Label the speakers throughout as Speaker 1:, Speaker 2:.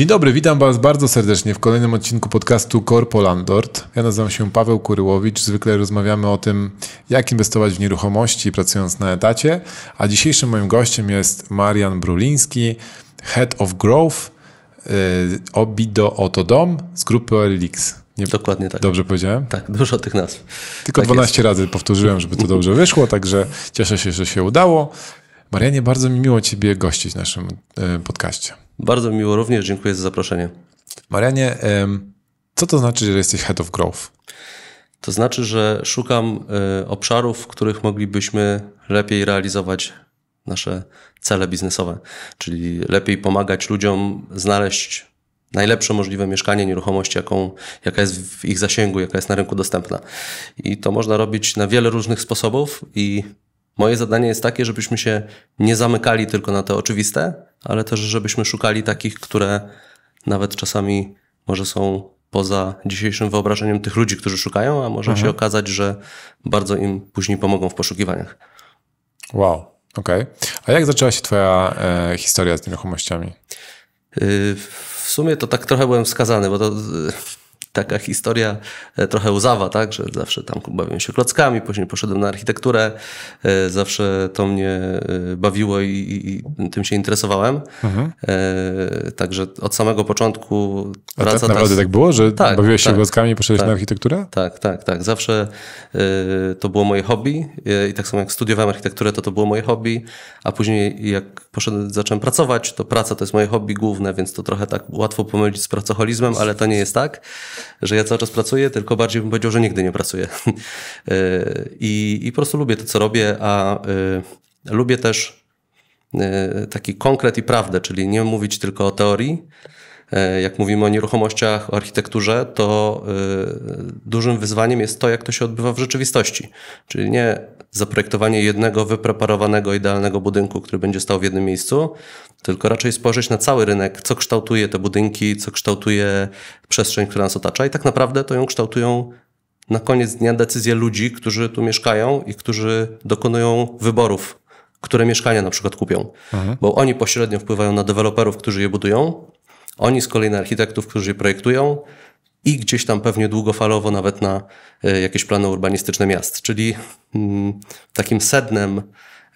Speaker 1: Dzień dobry, witam Was bardzo serdecznie w kolejnym odcinku podcastu Corpo Landort. Ja nazywam się Paweł Kuryłowicz. Zwykle rozmawiamy o tym, jak inwestować w nieruchomości pracując na etacie, a dzisiejszym moim gościem jest Marian Bruliński, Head of Growth yy, Obido Dom z grupy OLX. Nie, Dokładnie tak. Dobrze powiedziałem? Tak, dużo tych nazw. Tylko tak 12 jest. razy powtórzyłem, żeby to dobrze wyszło, także cieszę się, że się udało. Marianie, bardzo mi miło Ciebie gościć w naszym y, podcaście.
Speaker 2: Bardzo miło również, dziękuję za zaproszenie. Marianie, co to znaczy, że jesteś Head of Growth? To znaczy, że szukam e, obszarów, w których moglibyśmy lepiej realizować nasze cele biznesowe, czyli lepiej pomagać ludziom znaleźć najlepsze możliwe mieszkanie, nieruchomość, jaką, jaka jest w ich zasięgu, jaka jest na rynku dostępna. I to można robić na wiele różnych sposobów i moje zadanie jest takie, żebyśmy się nie zamykali tylko na te oczywiste, ale też żebyśmy szukali takich, które nawet czasami może są poza dzisiejszym wyobrażeniem tych ludzi, którzy szukają, a może się mhm. okazać, że bardzo im później pomogą w poszukiwaniach. Wow, okej. Okay. A jak zaczęła
Speaker 1: się Twoja e, historia
Speaker 2: z nieruchomościami? Y, w sumie to tak trochę byłem skazany, bo to taka historia e, trochę łzawa, tak, że zawsze tam bawiłem się klockami, później poszedłem na architekturę, e, zawsze to mnie e, bawiło i, i, i tym się interesowałem. Mhm. Także od samego początku A tak praca... tak naprawdę tak było, że tak, bawiłeś się tak, klockami i poszedłeś tak, na architekturę? Tak, tak, tak. Zawsze to było moje hobby i tak samo jak studiowałem architekturę, to to było moje hobby, a później jak poszedłem, zacząłem pracować, to praca to jest moje hobby główne, więc to trochę tak łatwo pomylić z pracoholizmem, ale to nie jest tak że ja cały czas pracuję, tylko bardziej bym powiedział, że nigdy nie pracuję. E, I, I po prostu lubię to, co robię, a e, lubię też e, taki konkret i prawdę, czyli nie mówić tylko o teorii, E, jak mówimy o nieruchomościach, o architekturze, to e, dużym wyzwaniem jest to, jak to się odbywa w rzeczywistości. Czyli nie zaprojektowanie jednego wypreparowanego, idealnego budynku, który będzie stał w jednym miejscu, tylko raczej spojrzeć na cały rynek, co kształtuje te budynki, co kształtuje przestrzeń, która nas otacza, i tak naprawdę to ją kształtują na koniec dnia decyzje ludzi, którzy tu mieszkają i którzy dokonują wyborów, które mieszkania na przykład kupią. Mhm. Bo oni pośrednio wpływają na deweloperów, którzy je budują, oni z kolei na architektów, którzy projektują i gdzieś tam pewnie długofalowo nawet na e, jakieś plany urbanistyczne miast. Czyli mm, takim sednem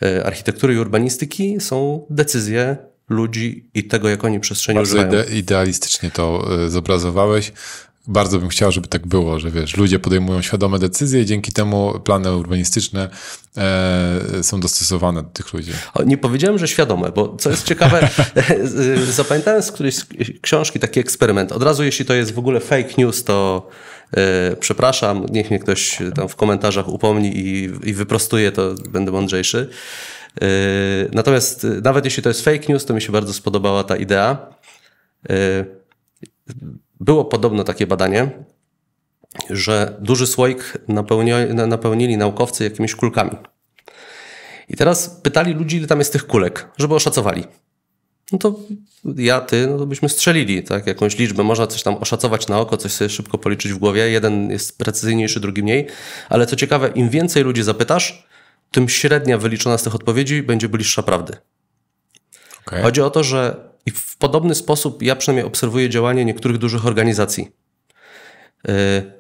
Speaker 2: e, architektury i urbanistyki są decyzje
Speaker 1: ludzi i tego, jak oni przestrzeni Bardzo używają. Ide idealistycznie to e, zobrazowałeś bardzo bym chciał, żeby tak było, że wiesz, ludzie podejmują świadome decyzje i dzięki temu plany urbanistyczne e, są dostosowane do tych ludzi. Nie powiedziałem, że świadome, bo co jest ciekawe,
Speaker 2: zapamiętałem z którejś z książki taki eksperyment. Od razu, jeśli to jest w ogóle fake news, to e, przepraszam, niech mnie ktoś tam w komentarzach upomni i, i wyprostuje, to będę mądrzejszy. E, natomiast e, nawet jeśli to jest fake news, to mi się bardzo spodobała ta idea e, było podobno takie badanie, że duży słoik napełnili naukowcy jakimiś kulkami. I teraz pytali ludzi, ile tam jest tych kulek, żeby oszacowali. No to ja, ty, no to byśmy strzelili tak, jakąś liczbę. Można coś tam oszacować na oko, coś sobie szybko policzyć w głowie. Jeden jest precyzyjniejszy, drugi mniej. Ale co ciekawe, im więcej ludzi zapytasz, tym średnia wyliczona z tych odpowiedzi będzie bliższa prawdy. Okay. Chodzi o to, że i w podobny sposób ja przynajmniej obserwuję działanie niektórych dużych organizacji. Y,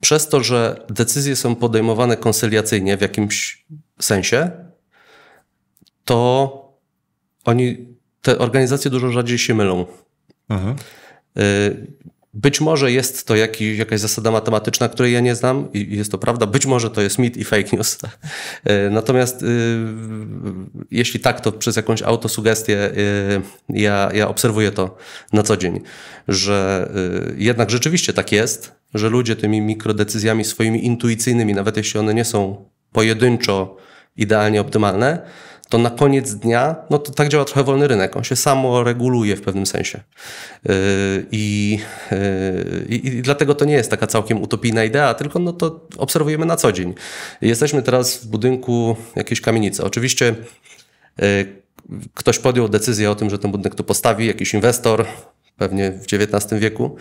Speaker 2: przez to, że decyzje są podejmowane konsyliacyjnie w jakimś sensie, to oni, te organizacje dużo rzadziej się mylą. Aha. Mhm. Y, być może jest to jakiś, jakaś zasada matematyczna, której ja nie znam i jest to prawda. Być może to jest mit i fake news. E, natomiast y, jeśli tak, to przez jakąś autosugestię y, ja, ja obserwuję to na co dzień, że y, jednak rzeczywiście tak jest, że ludzie tymi mikrodecyzjami swoimi intuicyjnymi, nawet jeśli one nie są pojedynczo idealnie optymalne, to na koniec dnia, no to tak działa trochę wolny rynek, on się samo reguluje w pewnym sensie. Yy, I, yy, i, I, dlatego to nie jest taka całkiem utopijna idea, tylko no to obserwujemy na co dzień. Jesteśmy teraz w budynku jakiejś kamienicy. Oczywiście yy, ktoś podjął decyzję o tym, że ten budynek tu postawi, jakiś inwestor, pewnie w XIX wieku.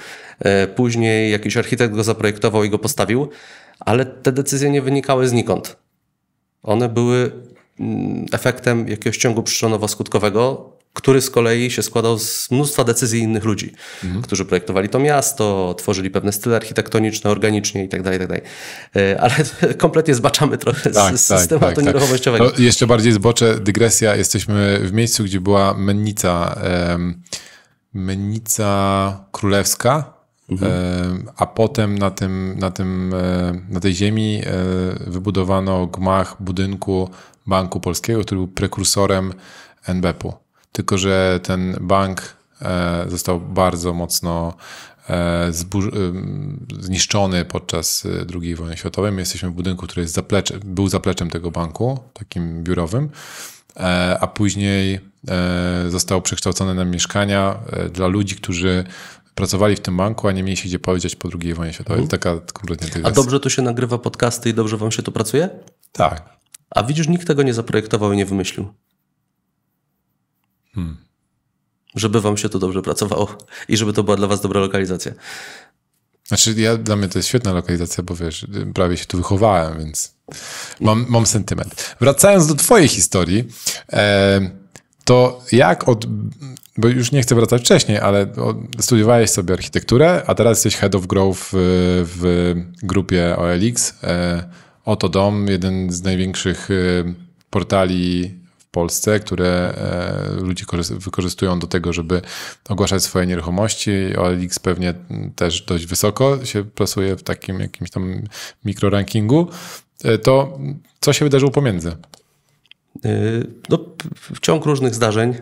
Speaker 2: Później jakiś architekt go zaprojektował i go postawił, ale te decyzje nie wynikały znikąd. One były Mm, efektem jakiegoś ciągu przyczynowo-skutkowego, który z kolei się składał z mnóstwa decyzji innych ludzi, mhm. którzy projektowali to miasto, tworzyli pewne style architektoniczne, organicznie itd. Tak itd. Tak e, ale kompletnie zbaczamy trochę tak, z tak, systemu tak, tak. nieruchomościowego. No,
Speaker 1: jeszcze bardziej zboczę, dygresja. Jesteśmy w miejscu, gdzie była mennica, mennica królewska, Mhm. E, a potem na, tym, na, tym, e, na tej ziemi e, wybudowano gmach budynku Banku Polskiego, który był prekursorem NBP-u. Tylko, że ten bank został bardzo mocno zniszczony podczas II wojny światowej. My jesteśmy w budynku, który jest zaplecze, był zapleczem tego banku, takim biurowym, a później został przekształcony na mieszkania dla ludzi, którzy pracowali w tym banku, a nie mieli się gdzie powiedzieć po II wojnie światowej. Mhm. Taka kompletnie A dobrze
Speaker 2: tu się nagrywa podcasty i dobrze wam się tu pracuje? Tak. A widzisz, nikt tego nie zaprojektował i nie wymyślił. Hmm. Żeby wam się tu dobrze pracowało i żeby to była dla was dobra lokalizacja.
Speaker 1: Znaczy, ja, dla mnie to jest świetna lokalizacja, bo wiesz, prawie się tu wychowałem, więc mam, mam sentyment. Wracając do twojej historii, e to jak od. Bo już nie chcę wracać wcześniej, ale studiowałeś sobie architekturę, a teraz jesteś head of growth w, w grupie OLX. E, oto Dom, jeden z największych e, portali w Polsce, które e, ludzie wykorzystują do tego, żeby ogłaszać swoje nieruchomości. OLX pewnie też dość wysoko się plasuje w takim jakimś tam mikrorankingu. To co się wydarzyło pomiędzy? Y, no, ciąg różnych zdarzeń,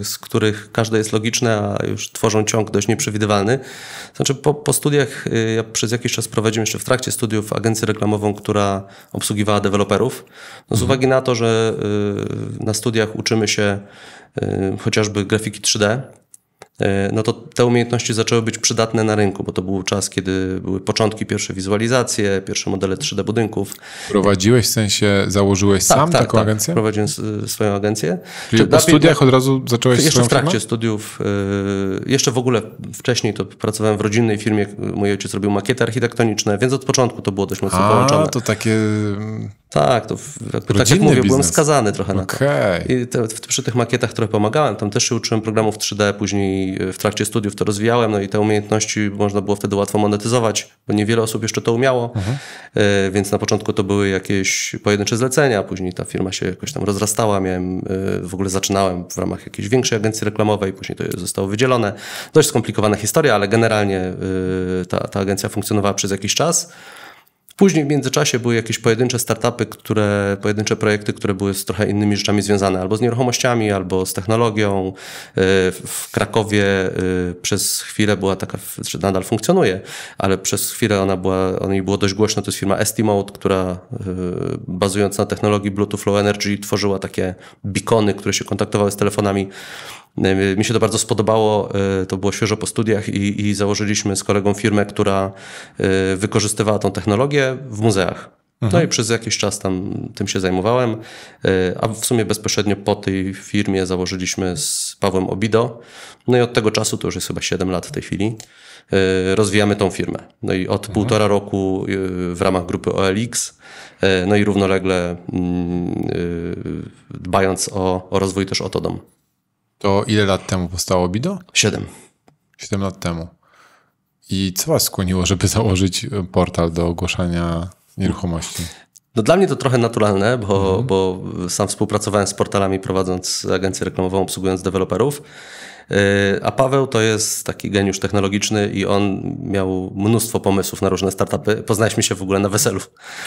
Speaker 1: y, z
Speaker 2: których każde jest logiczne, a już tworzą ciąg dość nieprzewidywalny. Znaczy, po, po, studiach, y, ja przez jakiś czas prowadziłem jeszcze w trakcie studiów agencję reklamową, która obsługiwała deweloperów. No, z mhm. uwagi na to, że na studiach uczymy się chociażby grafiki 3D, E, no to te umiejętności zaczęły być przydatne na rynku, bo to był czas, kiedy były początki, pierwsze wizualizacje, pierwsze modele 3D budynków. Prowadziłeś w sensie, założyłeś tak, sam tak, taką tak, agencję? prowadziłem e, swoją agencję. Czyli Czy po studiach od razu zacząłeś Jeszcze w trakcie firmę? studiów, e, jeszcze w ogóle wcześniej to pracowałem w rodzinnej firmie, mój ojciec robił makiety architektoniczne, więc od początku to było dość mocno A, połączone. to
Speaker 1: takie mm, tak, to
Speaker 2: jakby, tak jak mówię, biznes. byłem skazany trochę na okay. to. I te, w, przy tych makietach, które pomagałem, tam też się uczyłem programów 3D, później e, w trakcie studiów to rozwijałem, no i te umiejętności można było wtedy łatwo monetyzować, bo niewiele osób jeszcze to umiało, mhm. E, więc na początku to były jakieś pojedyncze zlecenia, później ta firma się jakoś tam rozrastała, miałem, e, w ogóle zaczynałem w ramach jakiejś większej agencji reklamowej, później to zostało wydzielone. Dość skomplikowana historia, ale generalnie ta, ta agencja funkcjonowała przez jakiś czas. Później w międzyczasie były jakieś pojedyncze startupy, które, pojedyncze projekty, które były z trochę innymi rzeczami związane, albo z nieruchomościami, albo z technologią. Y, w Krakowie y, przez chwilę była taka, że nadal funkcjonuje, ale przez chwilę ona była, o niej było dość głośno, to jest firma Estimote, która y, bazując na technologii Bluetooth Low Energy tworzyła takie bikony, które się kontaktowały z telefonami mi się to bardzo spodobało, e, to było świeżo po studiach i, i założyliśmy z kolegą firmę, która e, wykorzystywała tą technologię w muzeach. No mhm. i przez jakiś czas tam tym się zajmowałem, e, a w sumie bezpośrednio po tej firmie założyliśmy z Pawłem Obido. No i od tego czasu, to już jest chyba 7 lat w tej chwili, rozwijamy tą firmę. No i od Aha. Mhm. półtora roku w ramach grupy OLX, no i równolegle
Speaker 1: mm, dbając o, o rozwój też Otodom. To ile lat temu powstało Bido? Siedem. Siedem lat temu. I co was skłoniło, żeby założyć portal do ogłaszania nieruchomości? No dla mnie to trochę naturalne,
Speaker 2: bo, mhm. bo sam współpracowałem z portalami prowadząc agencję reklamową, obsługując deweloperów. E, a Paweł to jest taki geniusz technologiczny i on miał mnóstwo pomysłów na różne startupy. Poznaliśmy się w ogóle na weselu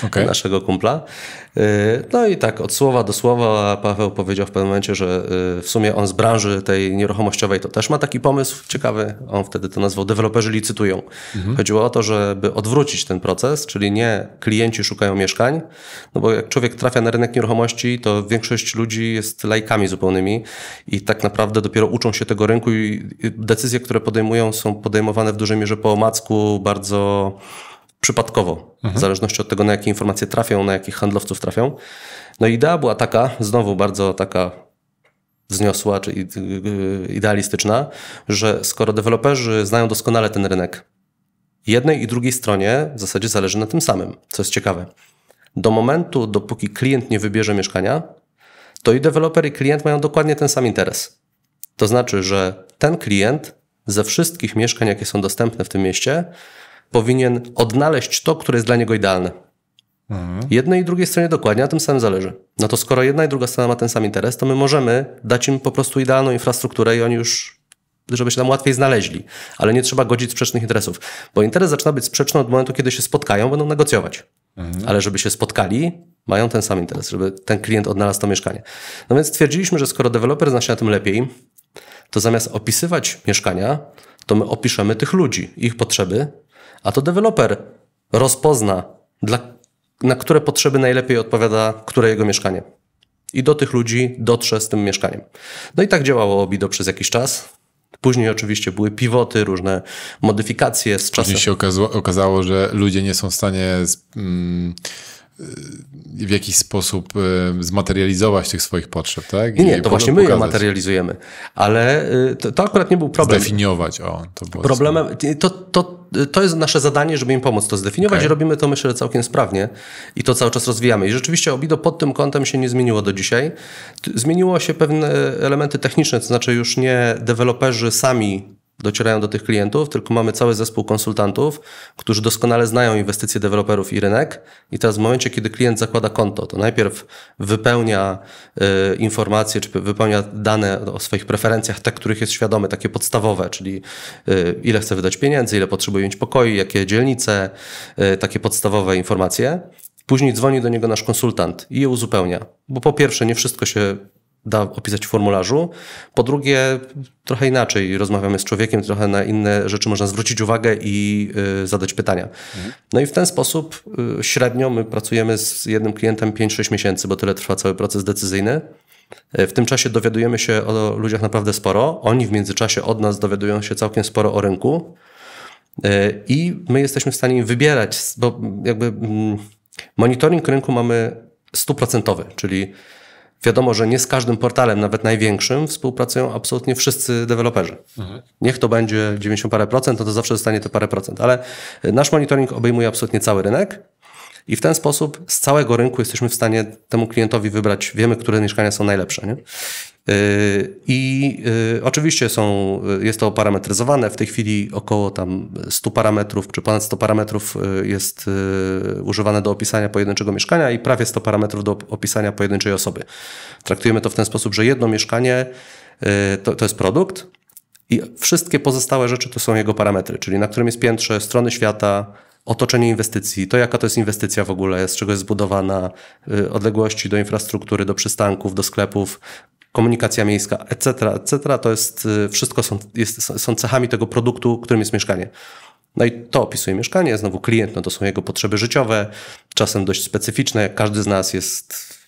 Speaker 2: okay. naszego kumpla. E, no i tak od słowa do słowa Paweł powiedział w pewnym momencie, że e, w sumie on z branży tej nieruchomościowej to też ma taki pomysł ciekawy. On wtedy to nazwał deweloperzy licytują. Mhm. Chodziło o to, żeby odwrócić ten proces, czyli nie klienci szukają mieszkań, no bo jak człowiek trafia na rynek nieruchomości, to większość ludzi jest lajkami zupełnymi i tak naprawdę dopiero uczą się tego rynku i decyzje, które podejmują, są podejmowane w dużej mierze po omacku, bardzo przypadkowo, mhm. w zależności od tego, na jakie informacje trafią, na jakich handlowców trafią. No i idea była taka, znowu bardzo taka wzniosła, czy y, y, idealistyczna, że skoro deweloperzy znają doskonale ten rynek, jednej i drugiej stronie w zasadzie zależy na tym samym, co jest ciekawe. Do momentu, dopóki klient nie wybierze mieszkania, to i deweloper, i klient mają dokładnie ten sam interes. To znaczy, że ten klient ze wszystkich mieszkań, jakie są dostępne w tym mieście, powinien odnaleźć to, które jest dla niego idealne. Mhm. Jednej i drugiej stronie dokładnie na tym samym zależy. No to skoro jedna i druga strona ma ten sam interes, to my możemy dać im po prostu idealną infrastrukturę i oni już żeby się tam łatwiej znaleźli, ale nie trzeba godzić sprzecznych interesów, bo interes zaczyna być sprzeczny od momentu, kiedy się spotkają, będą negocjować. Mhm. Ale żeby się spotkali, mają ten sam interes, żeby ten klient odnalazł to mieszkanie. No więc stwierdziliśmy, że skoro deweloper zna się na tym lepiej, to zamiast opisywać mieszkania, to my opiszemy tych ludzi, ich potrzeby, a to deweloper rozpozna, dla, na które potrzeby najlepiej odpowiada które jego mieszkanie. I do tych ludzi dotrze z tym mieszkaniem. No i tak działało Obido przez jakiś
Speaker 1: czas. Później oczywiście były pivoty, różne modyfikacje z czasem. Później się okazało, okazało że ludzie nie są w stanie z, mm, Y, w jakiś sposób y, zmaterializować tych swoich potrzeb, tak? Nie, nie to właśnie my je materializujemy, ale y, to, to, akurat nie był problem. Zdefiniować, o, to było Problemem,
Speaker 2: to, to, to jest nasze zadanie, żeby im pomóc to zdefiniować. Okay. Robimy to, myślę, całkiem sprawnie i to cały czas rozwijamy. I rzeczywiście Obido pod tym kątem się nie zmieniło do dzisiaj. Zmieniło się pewne elementy techniczne, to znaczy już nie deweloperzy sami docierają do tych klientów, tylko mamy cały zespół konsultantów, którzy doskonale znają inwestycje deweloperów i rynek. I teraz w momencie, kiedy klient zakłada konto, to najpierw wypełnia y, informacje, czy wypełnia dane o swoich preferencjach, te, których jest świadomy, takie podstawowe, czyli y, ile chce wydać pieniędzy, ile potrzebuje mieć pokoi, jakie dzielnice, y, takie podstawowe informacje. Później dzwoni do niego nasz konsultant i je uzupełnia, bo po pierwsze nie wszystko się da opisać w formularzu. Po drugie, trochę inaczej rozmawiamy z człowiekiem, trochę na inne rzeczy można zwrócić uwagę i y, zadać pytania. Mhm. No i w ten sposób y, średnio my pracujemy z jednym klientem 5-6 miesięcy, bo tyle trwa cały proces decyzyjny. Y, w tym czasie dowiadujemy się o ludziach naprawdę sporo. Oni w międzyczasie od nas dowiadują się całkiem sporo o rynku i my jesteśmy w stanie im wybierać, bo jakby mm, monitoring rynku mamy stuprocentowy, czyli Wiadomo, że nie z każdym portalem, nawet największym, współpracują absolutnie wszyscy deweloperzy. Mhm. Niech to będzie 90 parę procent, to, no to zawsze zostanie to parę procent, ale y, nasz monitoring obejmuje absolutnie cały rynek i w ten sposób z całego rynku jesteśmy w stanie temu klientowi wybrać, wiemy, które mieszkania są najlepsze. Nie? Y, I y, oczywiście są, y, jest to parametryzowane. W tej chwili około tam 100 parametrów, czy ponad 100 parametrów jest używane do opisania pojedynczego mieszkania i prawie 100 parametrów do opisania pojedynczej osoby. Traktujemy to w ten sposób, że jedno mieszkanie to, to jest produkt, i wszystkie pozostałe rzeczy to są jego parametry, czyli na którym jest piętrze, strony świata, otoczenie inwestycji, to jaka to jest inwestycja w ogóle, z czego jest zbudowana, y, odległości do infrastruktury, do przystanków, do sklepów, komunikacja miejska, etc., etc., to jest y, wszystko są, jest, są cechami tego produktu, którym jest mieszkanie. No i to opisuje mieszkanie, znowu klient, no to są jego potrzeby życiowe, czasem dość specyficzne, każdy z nas jest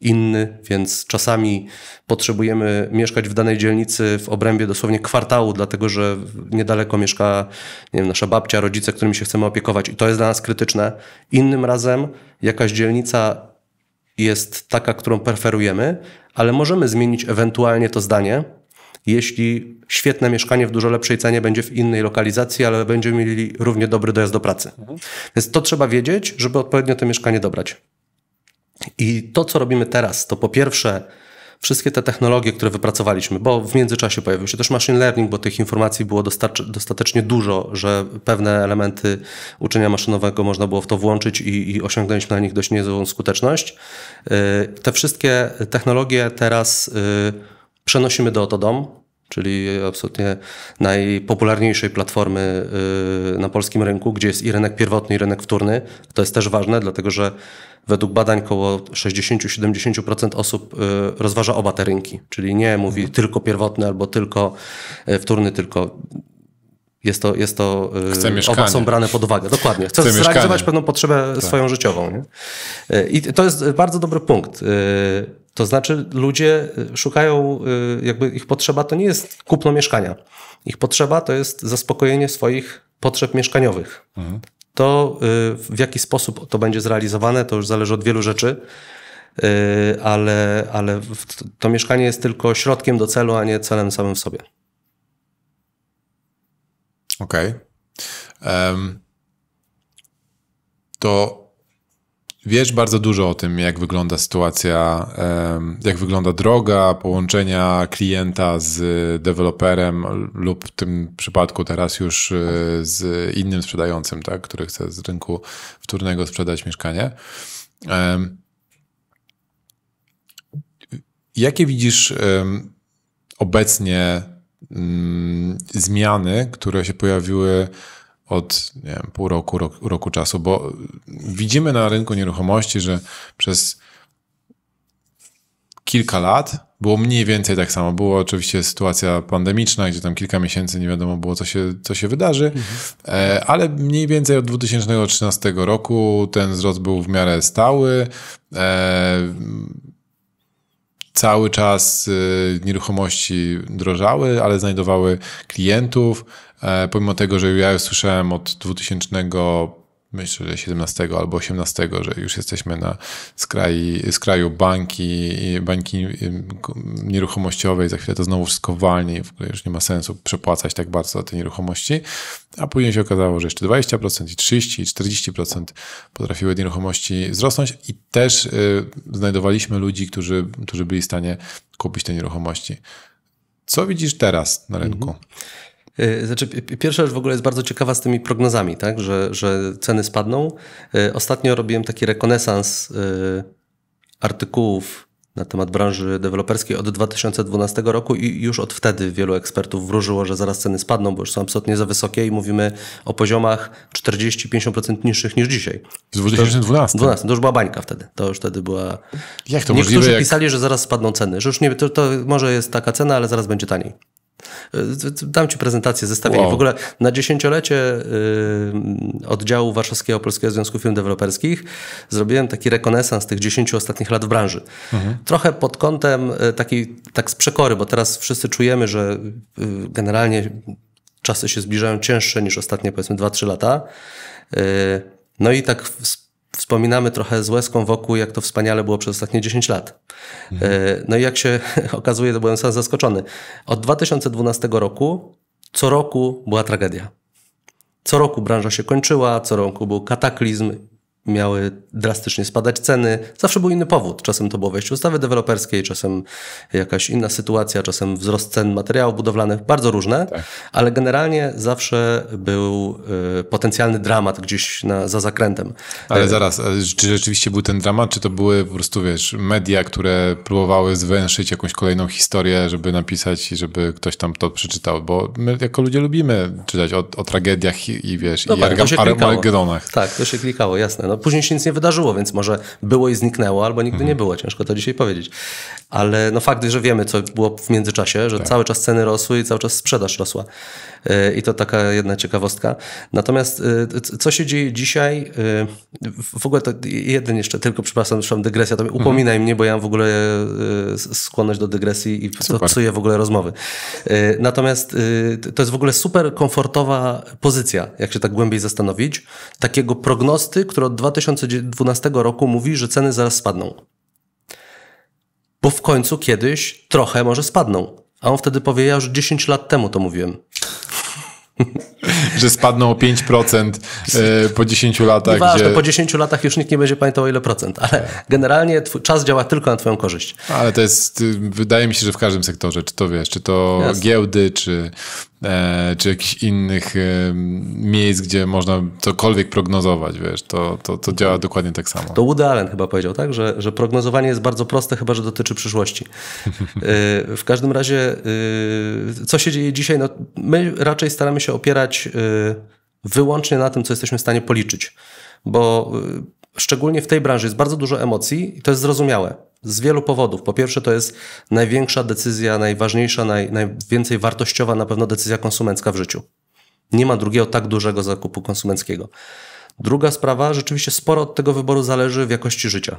Speaker 2: inny, więc czasami potrzebujemy mieszkać w danej dzielnicy w obrębie dosłownie kwartału, dlatego że niedaleko mieszka nie wiem, nasza babcia, rodzice, którymi się chcemy opiekować i to jest dla nas krytyczne. Innym razem jakaś dzielnica jest taka, którą preferujemy, ale możemy zmienić ewentualnie to zdanie, jeśli świetne mieszkanie w dużo lepszej cenie będzie w innej lokalizacji, ale będziemy mieli równie dobry dojazd do pracy. Mhm. Więc to trzeba wiedzieć, żeby odpowiednio to mieszkanie dobrać. I to, co robimy teraz, to po pierwsze wszystkie te technologie, które wypracowaliśmy, bo w międzyczasie pojawił się też machine learning, bo tych informacji było dostatecznie dużo, że pewne elementy uczenia maszynowego można było w to włączyć i, i osiągnęliśmy na nich dość niezłą skuteczność. Y, te wszystkie technologie teraz y, przenosimy do Autodom, czyli absolutnie najpopularniejszej platformy y, na polskim rynku, gdzie jest i rynek pierwotny, i rynek wtórny. To jest też ważne, dlatego że według badań około 60-70% osób y, rozważa oba te rynki, czyli nie mówi tylko pierwotny albo tylko y, wtórny, tylko jest to, jest to oba są brane pod uwagę. Dokładnie. Chcę, Chcę zrealizować mieszkanie. pewną potrzebę tak. swoją życiową. Nie? I to jest bardzo dobry punkt. To znaczy, ludzie y, szukają, y, jakby ich potrzeba to nie jest kupno mieszkania. Ich potrzeba to jest zaspokojenie swoich potrzeb mieszkaniowych. Mhm. To y, w jaki sposób to będzie zrealizowane, to już zależy od wielu rzeczy, ale, ale to mieszkanie jest tylko środkiem do celu, a nie celem samym w sobie.
Speaker 1: Okej. Okay. Um, to Wiesz bardzo dużo o tym, jak wygląda sytuacja, jak wygląda droga połączenia klienta z deweloperem lub w tym przypadku teraz już e, z innym sprzedającym, tak, który chce z rynku wtórnego sprzedać mieszkanie. Jakie widzisz obecnie mm, zmiany, które się pojawiły od nie wiem, pół roku, rok, roku czasu, bo widzimy na rynku nieruchomości, że przez kilka lat było mniej więcej tak samo. Była oczywiście sytuacja pandemiczna, gdzie tam kilka miesięcy nie wiadomo było, co się, co się wydarzy, mhm. E, ale mniej więcej od 2013 roku ten wzrost był w miarę stały. E, cały czas y, nieruchomości drożały, ale znajdowały klientów E, pomimo tego, że ja już słyszałem od 2000 myślę, że 17 albo 18, że już jesteśmy na skraju, skraju banki, nieruchomościowej, za chwilę to znowu wszystko walnie w ogóle już nie ma sensu przepłacać tak bardzo za te nieruchomości, a później się okazało, że jeszcze 20% i 30% i 40% potrafiły nieruchomości wzrosnąć i też y, znajdowaliśmy ludzi, którzy, którzy byli w stanie kupić te nieruchomości. Co widzisz teraz na rynku? Mhm.
Speaker 2: Y, znaczy, pierwsza rzecz w ogóle jest bardzo ciekawa z tymi prognozami, tak? że, że ceny spadną. Y, ostatnio robiłem taki rekonesans y, artykułów na temat branży deweloperskiej od 2012 roku i już od wtedy wielu ekspertów wróżyło, że zaraz ceny spadną, bo już są absolutnie za wysokie i mówimy o poziomach 40-50% niższych niż dzisiaj. Z 2012? 12, to już była bańka wtedy. To już wtedy była... Jak to Niektórzy możliwe? pisali, że zaraz spadną ceny, że już nie, to, to może jest taka cena, ale zaraz będzie taniej. Dam Ci prezentację, zestawienie. Wow. W ogóle na dziesięciolecie y, oddziału Warszawskiego Polskiego Związku Firm Deweloperskich zrobiłem taki rekonesans tych dziesięciu ostatnich lat w branży. Mhm. Trochę pod kątem taki y, takiej, tak z przekory, bo teraz wszyscy czujemy, że y, generalnie czasy się zbliżają cięższe niż ostatnie powiedzmy 2-3 lata. No i tak z wspominamy trochę z łezką wokół, jak to wspaniale było przez ostatnie 10 lat. Mhm. E, no i jak się okazuje, to byłem sam zaskoczony. Od 2012 roku co roku była tragedia. Co roku branża się kończyła, co roku był kataklizm miały drastycznie spadać ceny. Zawsze był inny powód. Czasem to było wejście ustawy deweloperskiej, czasem jakaś inna sytuacja, czasem wzrost cen materiałów budowlanych, bardzo różne, tak. ale generalnie zawsze był y, potencjalny dramat
Speaker 1: gdzieś na, za zakrętem. Ale e, zaraz, e, czy rzeczywiście był ten dramat, czy to były po prostu, wiesz, media, które próbowały zwęszyć jakąś kolejną historię, żeby napisać i żeby ktoś tam to przeczytał, bo my jako ludzie lubimy czytać o, o tragediach i, i wiesz, no i tak, Armagedonach.
Speaker 2: Tak, to się klikało, jasne. No, Później się nic nie wydarzyło, więc może było i zniknęło, albo nigdy mhm. nie było. Ciężko to dzisiaj powiedzieć. Ale no fakt, że wiemy, co było w międzyczasie, że tak. cały czas ceny rosły i cały czas sprzedaż rosła. Y, I to taka jedna ciekawostka. Natomiast y, co się dzieje dzisiaj? Y, w ogóle to jeden jeszcze, tylko przepraszam, zresztą dygresja, to mhm. upominaj mnie, bo ja mam w ogóle skłonność do dygresji i psuję to w ogóle rozmowy. Natomiast to jest w ogóle super komfortowa pozycja, jak się tak głębiej zastanowić, takiego prognosty, który od 2012 roku mówi, że ceny zaraz spadną. Bo w końcu kiedyś trochę może spadną. A on wtedy powie, ja już 10
Speaker 1: lat temu to mówiłem. że spadną o 5% e, po 10 latach. Nieważne, gdzie... po
Speaker 2: 10 latach już nikt nie będzie pamiętał o ile procent, ale generalnie twój czas działa tylko na twoją korzyść.
Speaker 1: Ale to jest, y, wydaje mi się, że w każdym sektorze, czy to wiesz, czy to Jasne. giełdy, czy E, czy jakichś innych e, miejsc, gdzie można cokolwiek prognozować, wiesz, to, to, to działa dokładnie tak samo. To Woody Allen chyba powiedział, tak, że, że prognozowanie jest
Speaker 2: bardzo proste, chyba, że dotyczy przyszłości. E, w każdym razie, co się dzieje dzisiaj, no, my raczej staramy się opierać wyłącznie na tym, co jesteśmy w stanie policzyć, bo szczególnie w tej branży jest bardzo dużo emocji i to jest zrozumiałe. Z wielu powodów. Po pierwsze, to jest największa decyzja, najważniejsza, naj, najwięcej wartościowa na pewno decyzja konsumencka w życiu. Nie ma drugiego tak dużego zakupu konsumenckiego. Druga sprawa, rzeczywiście sporo od tego wyboru zależy w jakości życia.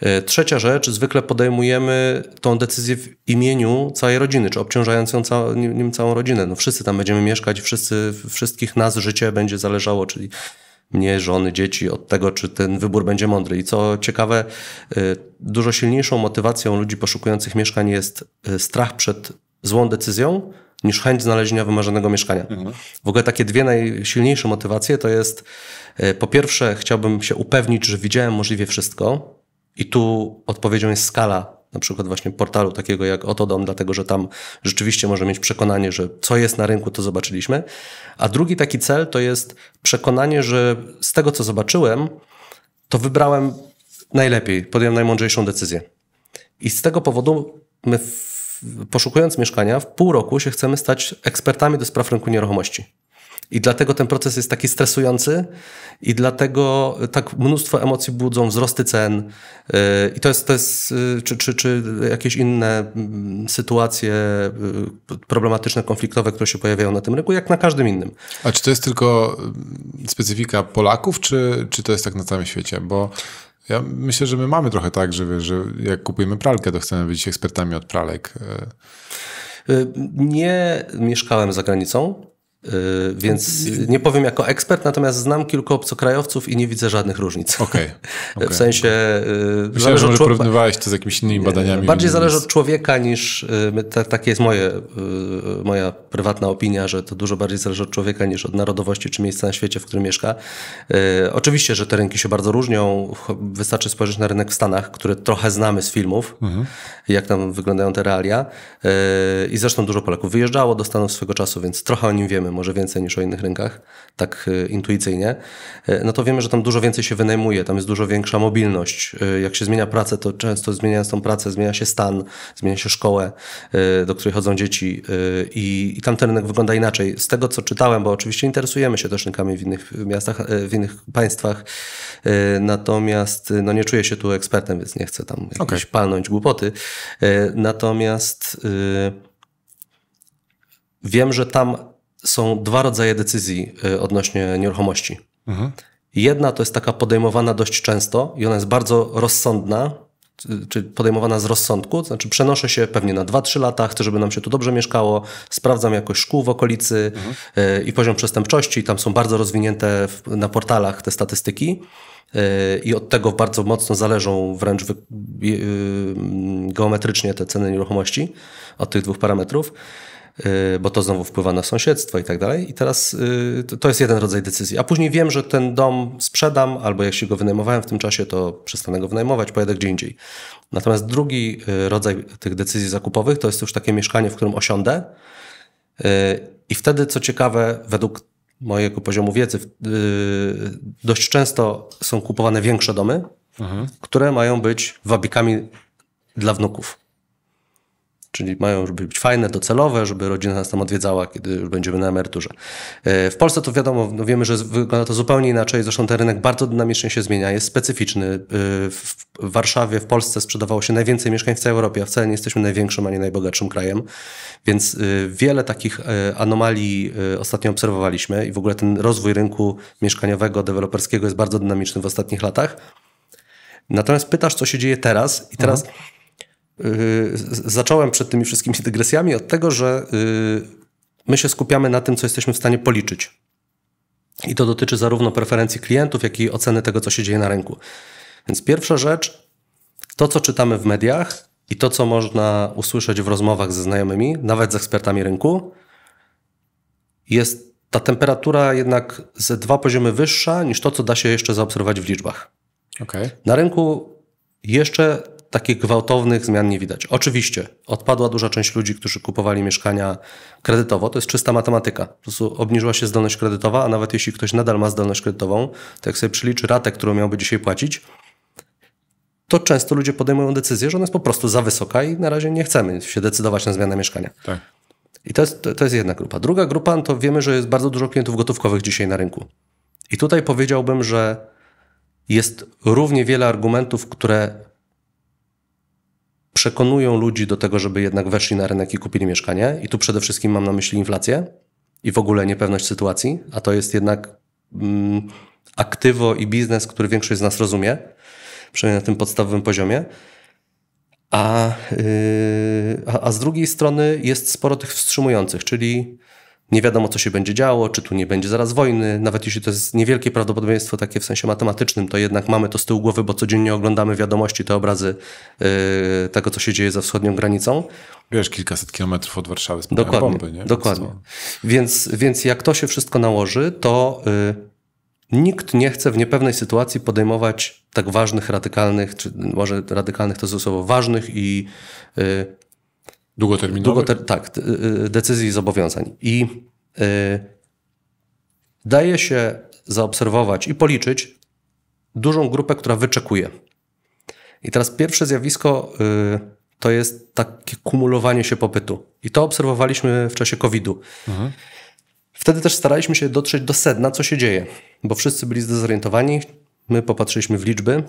Speaker 2: E, trzecia rzecz, zwykle podejmujemy tą decyzję w imieniu całej rodziny, czy obciążającą nim całą rodzinę. No wszyscy tam będziemy mieszkać, wszyscy, wszystkich nas życie będzie zależało, czyli mnie, żony, dzieci od tego, czy ten wybór będzie mądry. I co ciekawe, y, dużo silniejszą motywacją ludzi poszukujących mieszkań jest y, strach przed złą decyzją niż chęć znalezienia wymarzonego mieszkania. Mhm. W ogóle takie dwie najsilniejsze motywacje to jest y, po pierwsze chciałbym się upewnić, że widziałem możliwie wszystko i tu odpowiedzią jest skala na przykład właśnie portalu takiego jak Otodom, dlatego że tam rzeczywiście może mieć przekonanie, że co jest na rynku, to zobaczyliśmy. A drugi taki cel to jest przekonanie, że z tego, co zobaczyłem, to wybrałem najlepiej, podjąłem najmądrzejszą decyzję. I z tego powodu my, w, poszukując mieszkania, w pół roku się chcemy stać ekspertami do spraw rynku nieruchomości. I dlatego ten proces jest taki stresujący i dlatego tak mnóstwo emocji budzą wzrosty cen y, i to jest, to jest y, czy, czy, czy jakieś inne mm, sytuacje y,
Speaker 1: problematyczne, konfliktowe, które się pojawiają na tym rynku, jak na każdym innym. A czy to jest tylko mm, specyfika Polaków, czy, czy to jest tak na całym świecie? Bo ja myślę, że my mamy trochę tak, że, wiesz, że jak kupujemy pralkę, to chcemy być ekspertami od pralek.
Speaker 2: Nie mieszkałem za granicą, Y, więc nie powiem jako ekspert, natomiast znam kilku obcokrajowców i nie widzę żadnych różnic. Okej. Okay, okay. W sensie. Y, Myślałem, że może człowieka... porównywałeś
Speaker 1: to z jakimiś innymi badaniami. Bardziej zależy od
Speaker 2: człowieka niż. Y, takie jest moje, moja prywatna opinia, że to dużo bardziej zależy od człowieka niż od narodowości czy miejsca na świecie, w którym mieszka. Oczywiście, że te rynki się bardzo różnią. Wystarczy spojrzeć na rynek w Stanach, który trochę znamy z filmów, mhm. jak tam wyglądają te realia. I zresztą dużo Polaków wyjeżdżało do Stanów swego czasu, więc trochę o nim wiemy może więcej niż o innych rynkach, tak e, intuicyjnie, e, no to wiemy, że tam dużo więcej się wynajmuje, tam jest dużo większa mobilność. E, jak się zmienia pracę, to często zmieniając tą pracę, zmienia się stan, zmienia się szkołę, do której chodzą dzieci i, i tamten rynek wygląda inaczej. Z tego, co czytałem, bo oczywiście interesujemy się też rynkami w innych miastach, w innych państwach, natomiast no nie czuję się tu ekspertem, więc nie chcę tam okay. panować palnąć głupoty. Natomiast y, Wiem, że tam są dwa rodzaje decyzji y, odnośnie nieruchomości. Mhm. Jedna to jest taka podejmowana dość często i ona jest bardzo rozsądna, y, czy podejmowana z rozsądku, to znaczy przenoszę się pewnie na 2-3 lata, chcę, żeby nam się tu dobrze mieszkało, sprawdzam jakość szkół w okolicy mhm. Y, i poziom przestępczości, tam są bardzo rozwinięte na portalach te statystyki i od tego bardzo mocno zależą wręcz geometrycznie te ceny nieruchomości, od tych dwóch parametrów. Y, bo to znowu wpływa na sąsiedztwo i tak dalej. I teraz y, to jest jeden rodzaj decyzji. A później wiem, że ten dom sprzedam, albo jak się go wynajmowałem w tym czasie, to przestanę go wynajmować, pojadę gdzie indziej. Natomiast drugi y, rodzaj tych decyzji zakupowych to jest już takie mieszkanie, w którym osiądę. I wtedy, co ciekawe, według mojego poziomu wiedzy, dość często są kupowane większe domy, mhm. które mają być wabikami dla wnuków. Czyli mają żeby być fajne, docelowe, żeby rodzina nas tam odwiedzała, kiedy już będziemy na emeryturze. E, w Polsce to wiadomo, no wiemy, że wygląda to zupełnie inaczej. Zresztą ten rynek bardzo dynamicznie się zmienia, jest specyficzny. E, w Warszawie, w Polsce sprzedawało się najwięcej mieszkań w całej Europie, a wcale nie jesteśmy największym ani najbogatszym krajem. Więc e, wiele takich anomalii ostatnio obserwowaliśmy i w ogóle ten rozwój rynku mieszkaniowego, deweloperskiego jest bardzo dynamiczny w ostatnich latach. Natomiast pytasz, co się dzieje teraz i teraz. Mhm Y, zacząłem przed tymi wszystkimi dygresjami od tego, że y, my się skupiamy na tym, co jesteśmy w stanie policzyć. I to dotyczy zarówno preferencji klientów, jak i oceny tego, co się dzieje na rynku. Więc pierwsza rzecz, to co czytamy w mediach i to, co można usłyszeć w rozmowach ze znajomymi, nawet z ekspertami rynku, jest ta temperatura jednak ze dwa poziomy wyższa niż to, co da się jeszcze zaobserwować w liczbach. Okay. Na rynku jeszcze takich gwałtownych zmian nie widać. Oczywiście odpadła duża część ludzi, którzy kupowali mieszkania kredytowo. To jest czysta matematyka. Po prostu obniżyła się zdolność kredytowa, a nawet jeśli ktoś nadal ma zdolność kredytową, to jak sobie przeliczy ratę, którą miałby dzisiaj płacić, to często ludzie podejmują decyzję, że ona jest po prostu za wysoka i na razie nie chcemy się decydować na zmianę mieszkania. Tak. I to jest, to jest jedna grupa. Druga grupa to wiemy, że jest bardzo dużo klientów gotówkowych dzisiaj na rynku. I tutaj powiedziałbym, że jest równie wiele argumentów, które przekonują ludzi do tego, żeby jednak weszli na rynek i kupili mieszkanie. I tu przede wszystkim mam na myśli inflację i w ogóle niepewność sytuacji, a to jest jednak mm, aktywo i biznes, który większość z nas rozumie, przynajmniej na tym podstawowym poziomie. A, yy, a, a z drugiej strony jest sporo tych wstrzymujących, czyli nie wiadomo, co się będzie działo, czy tu nie będzie zaraz wojny. Nawet jeśli to jest niewielkie prawdopodobieństwo, takie w sensie matematycznym, to jednak mamy to z tyłu głowy, bo codziennie oglądamy wiadomości, te obrazy yy, tego, co się dzieje za wschodnią granicą. Wiesz, kilkaset kilometrów od Warszawy spadają dokładnie, bomby, nie? Dokładnie. Więc, więc jak to się wszystko nałoży, to yy, nikt nie chce w niepewnej sytuacji podejmować tak ważnych, radykalnych, czy może radykalnych to ze słowo, ważnych i yy, Długoterminowych? Długoter tak, y, y, decyzji i zobowiązań. I yy, daje się zaobserwować i policzyć dużą grupę, która wyczekuje. I teraz pierwsze zjawisko yy, to jest takie kumulowanie się popytu. I to obserwowaliśmy w czasie COVID-u. Mhm. Wtedy też staraliśmy się dotrzeć do sedna, co się dzieje, bo wszyscy byli zdezorientowani. My popatrzyliśmy w liczby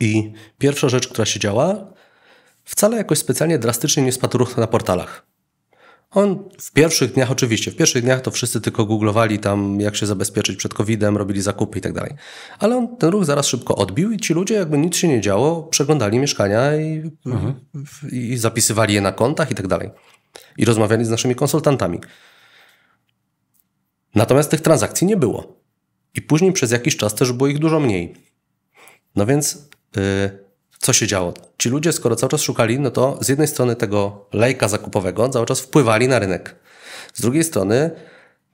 Speaker 2: i pierwsza rzecz, która się działa, wcale jakoś specjalnie drastycznie nie spadł ruch na portalach. On w pierwszych dniach, oczywiście, w pierwszych dniach to wszyscy tylko googlowali tam, jak się zabezpieczyć przed COVID-em, robili zakupy i tak dalej. Ale on ten ruch zaraz szybko odbił i ci ludzie, jakby nic się nie działo, przeglądali mieszkania i, mhm. i zapisywali je na kontach i tak dalej. I rozmawiali z naszymi konsultantami. Natomiast tych transakcji nie było. I później przez jakiś czas też było ich dużo mniej. No więc yy, co się działo? Ci ludzie, skoro cały czas szukali, no to z jednej strony tego lejka zakupowego cały czas wpływali na rynek. Z drugiej strony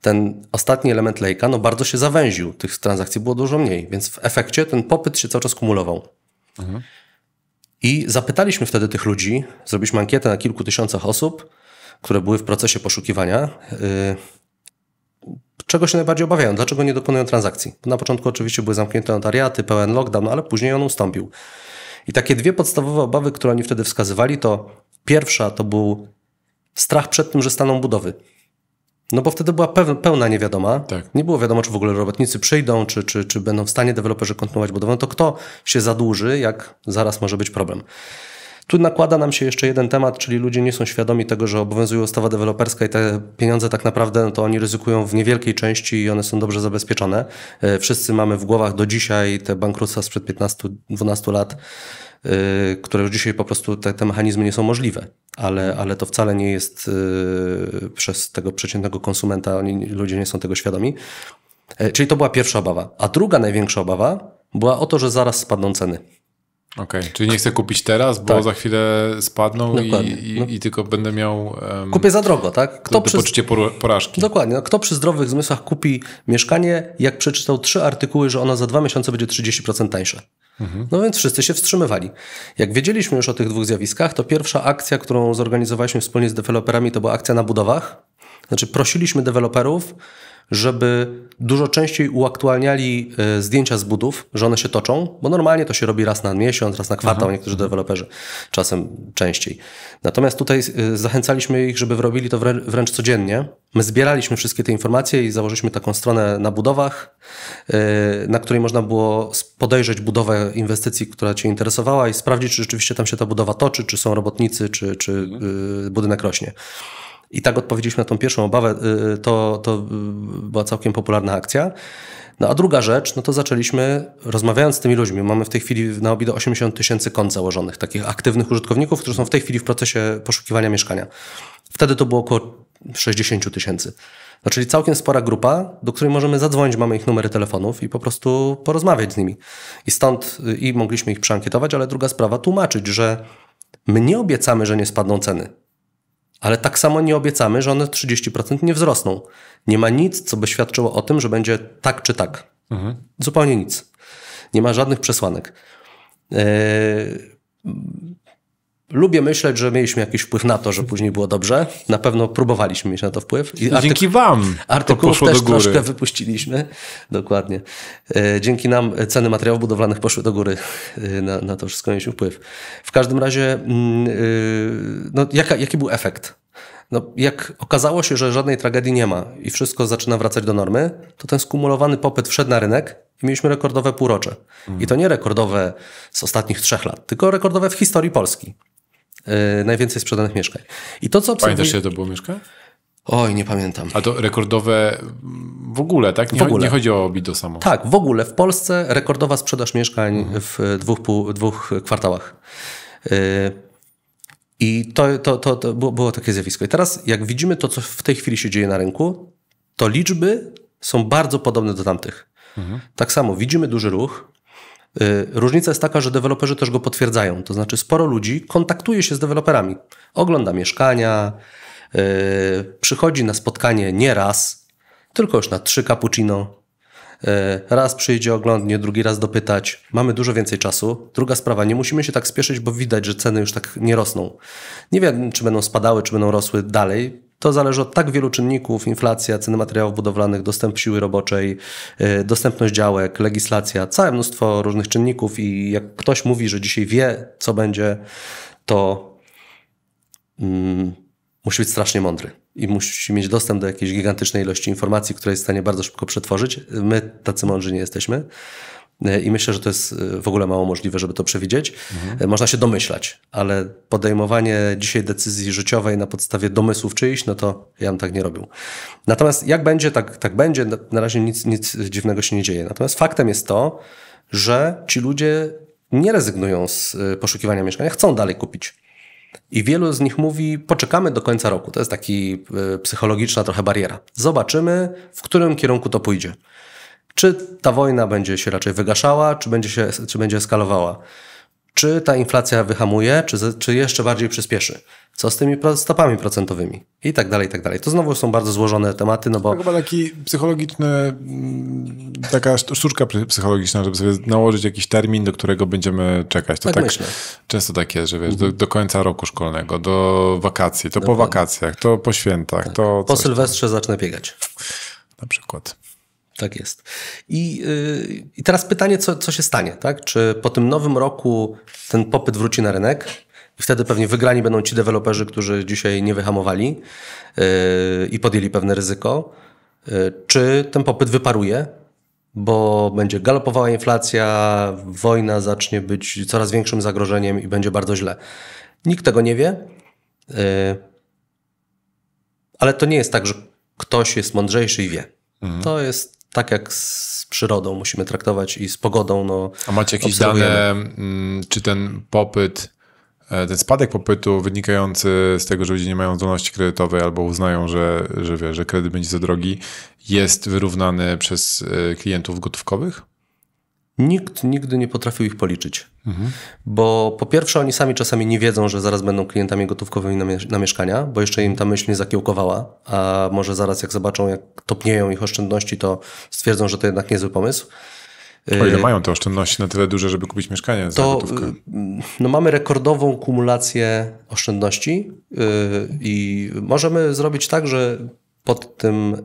Speaker 2: ten ostatni element lejka no bardzo się zawęził. Tych transakcji było dużo mniej, więc w efekcie ten popyt się cały czas kumulował. Mhm. I zapytaliśmy wtedy tych ludzi, zrobiliśmy ankietę na kilku tysiącach osób, które były w procesie poszukiwania, yy, czego się najbardziej obawiają, dlaczego nie dokonują transakcji. Na początku oczywiście były zamknięte notariaty, pełen lockdown, no ale później on ustąpił. I takie dwie podstawowe obawy, które oni wtedy wskazywali, to pierwsza to był strach przed tym, że staną budowy. No bo wtedy była pełna niewiadoma. Tak. Nie było wiadomo, czy w ogóle robotnicy przyjdą, czy, czy, czy będą w stanie deweloperzy kontynuować budowę. No to kto się zadłuży, jak zaraz może być problem. Tu nakłada nam się jeszcze jeden temat, czyli ludzie nie są świadomi tego, że obowiązuje ustawa deweloperska i te pieniądze tak naprawdę no to oni ryzykują w niewielkiej części i one są dobrze zabezpieczone. E, wszyscy mamy w głowach do dzisiaj te bankructwa sprzed 15-12 lat, e, które już dzisiaj po prostu te, te mechanizmy nie są możliwe, ale, ale to wcale nie jest e, przez tego przeciętnego konsumenta, oni, ludzie nie są tego świadomi. Czyli to była pierwsza obawa. A druga największa obawa była o to, że zaraz spadną ceny.
Speaker 1: Okej, okay. czyli nie chcę kupić teraz, bo tak. za chwilę spadną i, i, no. i, tylko będę miał. Um, Kupię za drogo, tak? Kto przy... poczucie porażki. Dokładnie. No, kto przy zdrowych zmysłach kupi mieszkanie,
Speaker 2: jak przeczytał trzy artykuły, że ono za dwa miesiące będzie 30% tańsze. Mhm. No więc wszyscy się wstrzymywali. Jak wiedzieliśmy już o tych dwóch zjawiskach, to pierwsza akcja, którą zorganizowaliśmy wspólnie z deweloperami, to była akcja na budowach. Znaczy prosiliśmy deweloperów, żeby dużo częściej uaktualniali e, zdjęcia z budów, że one się toczą, bo normalnie to się robi raz na miesiąc, raz na kwartał, Aha. Mhm. niektórzy mhm. deweloperzy czasem częściej. Natomiast tutaj e, zachęcaliśmy ich, żeby robili to wręcz codziennie. My zbieraliśmy wszystkie te informacje i założyliśmy taką stronę na budowach, e, na której można było podejrzeć budowę inwestycji, która Cię interesowała i sprawdzić, czy rzeczywiście tam się ta budowa toczy, czy są robotnicy, czy, czy mhm. budynek rośnie. I tak odpowiedzieliśmy na tą pierwszą obawę, y, to, to y, była całkiem popularna akcja. No a druga rzecz, no to zaczęliśmy rozmawiając z tymi ludźmi. Mamy w tej chwili na Obido 80 tysięcy kont założonych, takich aktywnych użytkowników, którzy są w tej chwili w procesie poszukiwania mieszkania. Wtedy to było około 60 tysięcy. No, czyli całkiem spora grupa, do której możemy zadzwonić, mamy ich numery telefonów i po prostu porozmawiać z nimi. I stąd y, i mogliśmy ich przeankietować, ale druga sprawa, tłumaczyć, że my nie obiecamy, że nie spadną ceny. Ale tak samo nie obiecamy, że one 30% nie wzrosną. Nie ma nic, co by świadczyło o tym, że będzie tak czy tak. Mhm. Zupełnie nic. Nie ma żadnych przesłanek. Yy, Lubię myśleć, że mieliśmy jakiś wpływ na to, że później było dobrze. Na pewno próbowaliśmy mieć na to wpływ. I Dzięki wam Artykuł też troszkę wypuściliśmy. Dokładnie. E, dzięki nam ceny materiałów budowlanych poszły do góry. E, na, na to wszystko mieliśmy wpływ. W każdym razie, mm, e, no, jaka, jaki był efekt? No, jak okazało się, że żadnej tragedii nie ma i wszystko zaczyna wracać do normy, to ten skumulowany popyt wszedł na rynek i mieliśmy rekordowe półrocze. I to nie rekordowe z ostatnich trzech lat, tylko rekordowe w historii Polski. Y, najwięcej sprzedanych mieszkań. I to, co obserwuję... Pamiętasz, ile to było mieszkań? Oj, nie pamiętam. A
Speaker 1: to rekordowe w ogóle, tak? Nie, w ogóle. nie chodzi o Bido samo.
Speaker 2: Tak, w ogóle. W Polsce rekordowa sprzedaż mieszkań mhm. w dwóch, dwóch kwartałach. Y, I to, to, to, to było takie zjawisko. I teraz, jak widzimy to, co w tej chwili się dzieje na rynku, to liczby są bardzo podobne do tamtych. Mhm. Tak samo widzimy duży ruch, Y, różnica jest taka, że deweloperzy też go potwierdzają. To znaczy, sporo ludzi kontaktuje się z deweloperami, ogląda mieszkania, y, przychodzi na spotkanie nie raz, tylko już na trzy cappuccino. Y, raz przyjdzie oglądnie, drugi raz dopytać. Mamy dużo więcej czasu. Druga sprawa, nie musimy się tak spieszyć, bo widać, że ceny już tak nie rosną. Nie wiem, czy będą spadały, czy będą rosły dalej. To zależy od tak wielu czynników: inflacja, ceny materiałów budowlanych, dostęp siły roboczej, y, dostępność działek, legislacja, całe mnóstwo różnych czynników. I jak ktoś mówi, że dzisiaj wie, co będzie, to mm, musi być strasznie mądry i musi mieć dostęp do jakiejś gigantycznej ilości informacji, które jest w stanie bardzo szybko przetworzyć. My tacy mądrzy nie jesteśmy. E, I myślę, że to jest e, w ogóle mało możliwe, żeby to przewidzieć. Mhm. Można się domyślać, ale podejmowanie dzisiaj decyzji życiowej na podstawie domysłów czyichś, no to ja bym tak nie robił. Natomiast jak będzie, tak, tak będzie. No, na razie nic, nic dziwnego się nie dzieje. Natomiast faktem jest to, że ci ludzie nie rezygnują z poszukiwania mieszkania, chcą dalej kupić. I wielu z nich mówi, poczekamy do końca roku. To jest taki psychologiczna trochę bariera. Zobaczymy, w którym kierunku to pójdzie. Czy ta wojna będzie się raczej wygaszała, czy będzie, się, czy będzie eskalowała? Czy ta inflacja wyhamuje, czy, czy jeszcze bardziej przyspieszy? Co z tymi stopami procentowymi? I tak dalej, i tak dalej. To znowu są bardzo złożone tematy, no bo...
Speaker 1: To chyba taki psychologiczny, mm, taka sztuczka psychologiczna, żeby sobie nałożyć jakiś termin, do którego będziemy czekać. To tak, tak często tak że wiesz, do, mhm. do, końca roku szkolnego, do wakacji, to Dokładnie. po wakacjach, to po
Speaker 2: świętach, tak. to... Po Sylwestrze tam. zacznę biegać. Na przykład. Tak jest. I, yy, I, teraz pytanie, co, co się stanie, tak? Czy po tym nowym roku ten popyt wróci na rynek? I wtedy pewnie wygrani będą ci deweloperzy, którzy dzisiaj nie wyhamowali yy, i podjęli pewne ryzyko. Yy, czy ten popyt wyparuje? Bo będzie galopowała inflacja, wojna zacznie być coraz większym zagrożeniem i będzie bardzo źle. Nikt tego nie wie. Y, ale to nie jest tak, że ktoś jest mądrzejszy i wie. Mhm. To jest tak jak z przyrodą musimy traktować i z pogodą. No, A macie jakieś dane,
Speaker 1: mm, czy ten popyt, e, ten spadek popytu wynikający z tego, że ludzie nie mają zdolności kredytowej albo uznają, że, że, wie, że kredyt będzie za drogi, jest wyrównany przez e, klientów gotówkowych? Nikt nigdy nie potrafił ich policzyć. Bo
Speaker 2: po pierwsze oni sami czasami nie wiedzą, że zaraz będą klientami gotówkowymi na, miesz na, mieszkania, bo jeszcze im ta myśl nie zakiełkowała, a może zaraz jak zobaczą, jak topnieją ich oszczędności, to stwierdzą, że to jednak
Speaker 1: niezły pomysł. O ile y, mają te oszczędności na tyle duże, żeby kupić mieszkanie to, za gotówkę?
Speaker 2: Y, no mamy rekordową kumulację oszczędności y, i możemy zrobić tak, że pod tym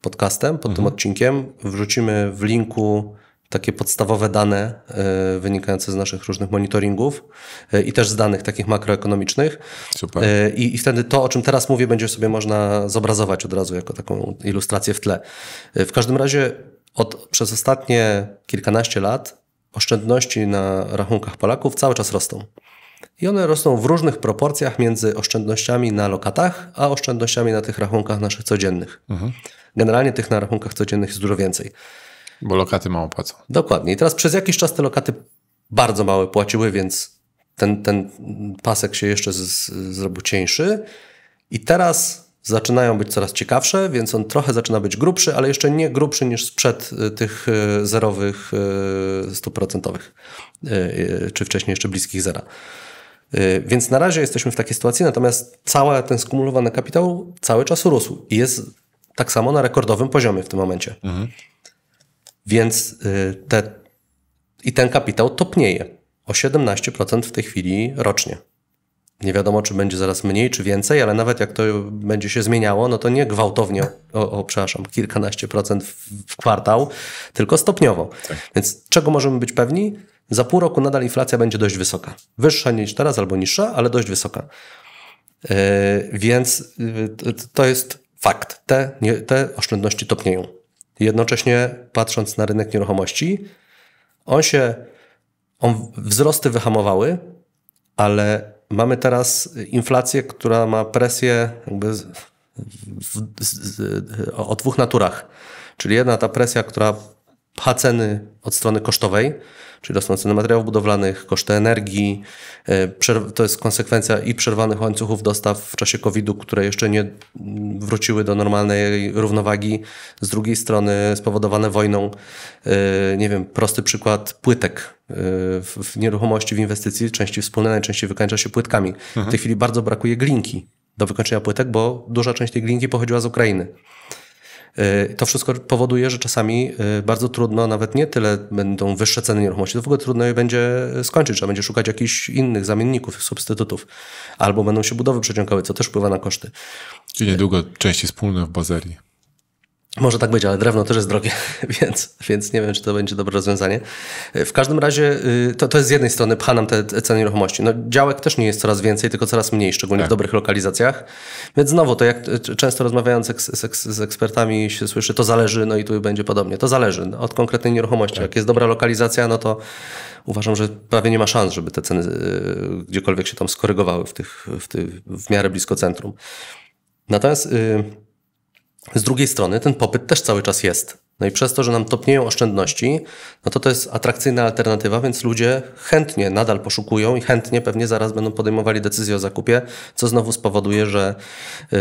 Speaker 2: podcastem, pod mhm. tym odcinkiem wrzucimy w linku takie podstawowe dane e, wynikające z naszych różnych monitoringów e, i też z danych takich makroekonomicznych. Super. E, I, I wtedy to, o czym teraz mówię, będzie sobie można zobrazować od razu jako taką ilustrację w tle. W każdym razie od, przez ostatnie kilkanaście lat oszczędności na rachunkach Polaków cały czas rosną. I one rosną w różnych proporcjach między oszczędnościami na lokatach, a oszczędnościami na tych rachunkach naszych codziennych. Mhm. Generalnie tych na rachunkach codziennych jest dużo więcej. Bo lokaty mało płacą. Dokładnie. I teraz przez jakiś czas te lokaty bardzo małe płaciły, więc ten, ten pasek się jeszcze z, z, zrobił cieńszy. I teraz zaczynają być coraz ciekawsze, więc on trochę zaczyna być grubszy, ale jeszcze nie grubszy niż sprzed y, tych y, zerowych, y, stóp procentowych, czy wcześniej jeszcze bliskich zera. Więc na razie jesteśmy w takiej sytuacji, natomiast cały ten skumulowany kapitał cały czas urósł i jest tak samo na rekordowym poziomie w tym momencie. Mhm. Więc y, te, i ten kapitał topnieje o 17% w tej chwili rocznie. Nie wiadomo, czy będzie zaraz mniej, czy więcej, ale nawet jak to będzie się zmieniało, no to nie gwałtownie, o, o przepraszam, kilkanaście procent w kwartał, tylko stopniowo. Tak. Więc czego możemy być pewni? Za pół roku nadal inflacja będzie dość wysoka. Wyższa niż teraz albo niższa, ale dość wysoka. Yy, więc yy, to jest fakt. Te, nie, te oszczędności topnieją. Jednocześnie patrząc na rynek nieruchomości, on się, on, wzrosty wyhamowały, ale mamy teraz inflację, która ma presję jakby z, z, z, o, o dwóch naturach. Czyli jedna ta presja, która pcha ceny od strony kosztowej, czyli rosną ceny materiałów budowlanych, koszty energii. E, to jest konsekwencja i przerwanych łańcuchów dostaw w czasie COVID-u, które jeszcze nie wróciły do normalnej równowagi. Z drugiej strony spowodowane wojną, e, nie wiem, prosty przykład płytek e, w nieruchomości, w inwestycji, części wspólne, najczęściej wykańcza się płytkami. Mhm. W tej mhm. chwili bardzo brakuje glinki do wykończenia płytek, bo duża część tej glinki pochodziła z Ukrainy. Y, to wszystko powoduje, że czasami y, bardzo trudno, nawet nie tyle będą wyższe ceny nieruchomości, to w ogóle trudno je będzie skończyć. Trzeba będzie szukać jakichś innych zamienników, substytutów. Albo będą się budowy przeciągały, co też wpływa na koszty.
Speaker 1: Czyli niedługo części wspólne w Bazerii.
Speaker 2: Może tak być, ale drewno też jest drogie, więc, więc nie wiem, czy to będzie dobre rozwiązanie. W każdym razie y, to, to jest z jednej strony pcha nam te ceny nieruchomości. No, działek też nie jest coraz więcej, tylko coraz mniej, szczególnie tak. w dobrych lokalizacjach. Więc znowu, to jak często rozmawiając z, z, z, ekspertami się słyszy, to zależy, no i tu będzie podobnie. To zależy od konkretnej nieruchomości. Tak. Jak jest dobra lokalizacja, no to uważam, że prawie nie ma szans, żeby te ceny y, gdziekolwiek się tam skorygowały w, tych, w, tych, w miarę blisko centrum. Natomiast... Yy, z drugiej strony ten popyt też cały czas jest. No i przez to, że nam topnieją oszczędności, no to to jest atrakcyjna alternatywa, więc ludzie chętnie nadal poszukują i chętnie pewnie zaraz będą podejmowali decyzję o zakupie, co znowu spowoduje, że, yy,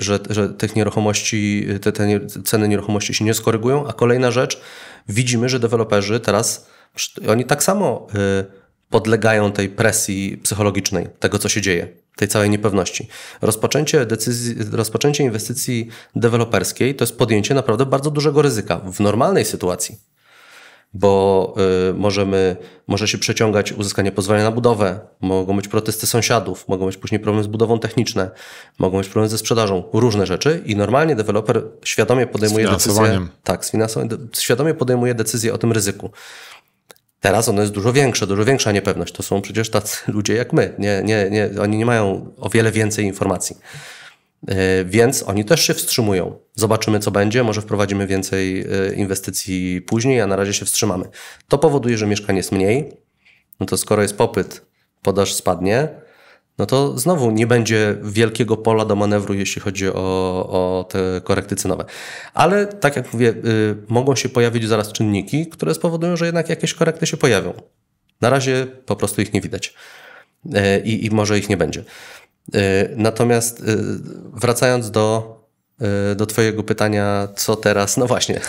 Speaker 2: że, że tych nieruchomości, te, te ceny nieruchomości się nie skorygują. A kolejna rzecz, widzimy, że deweloperzy teraz, oni tak samo... Yy, podlegają tej presji psychologicznej, tego co się dzieje, tej całej niepewności. Rozpoczęcie, decyzji, rozpoczęcie inwestycji deweloperskiej to jest podjęcie naprawdę bardzo dużego ryzyka w normalnej sytuacji, bo y, możemy, może się przeciągać uzyskanie pozwolenia na budowę, mogą być protesty sąsiadów, mogą być później problemy z budową techniczną, mogą być problemy ze sprzedażą, różne rzeczy i normalnie deweloper świadomie podejmuje decyzję. Tak, świadomie podejmuje decyzję o tym ryzyku. Teraz ono jest dużo większe, dużo większa niepewność. To są przecież tacy ludzie jak my. Nie, nie, nie, oni nie mają o wiele więcej informacji. E, więc oni też się wstrzymują. Zobaczymy, co będzie. Może wprowadzimy więcej e, inwestycji później, a na razie się wstrzymamy. To powoduje, że mieszkań jest mniej. No to skoro jest popyt, podaż spadnie, no to znowu nie będzie wielkiego pola do manewru, jeśli chodzi o, o te korekty cenowe. Ale tak jak mówię, y, mogą się pojawić zaraz czynniki, które spowodują, że jednak jakieś korekty się pojawią. Na razie po prostu ich nie widać y, i może ich nie będzie. Y, natomiast y, wracając do E, do twojego pytania, co teraz, no właśnie.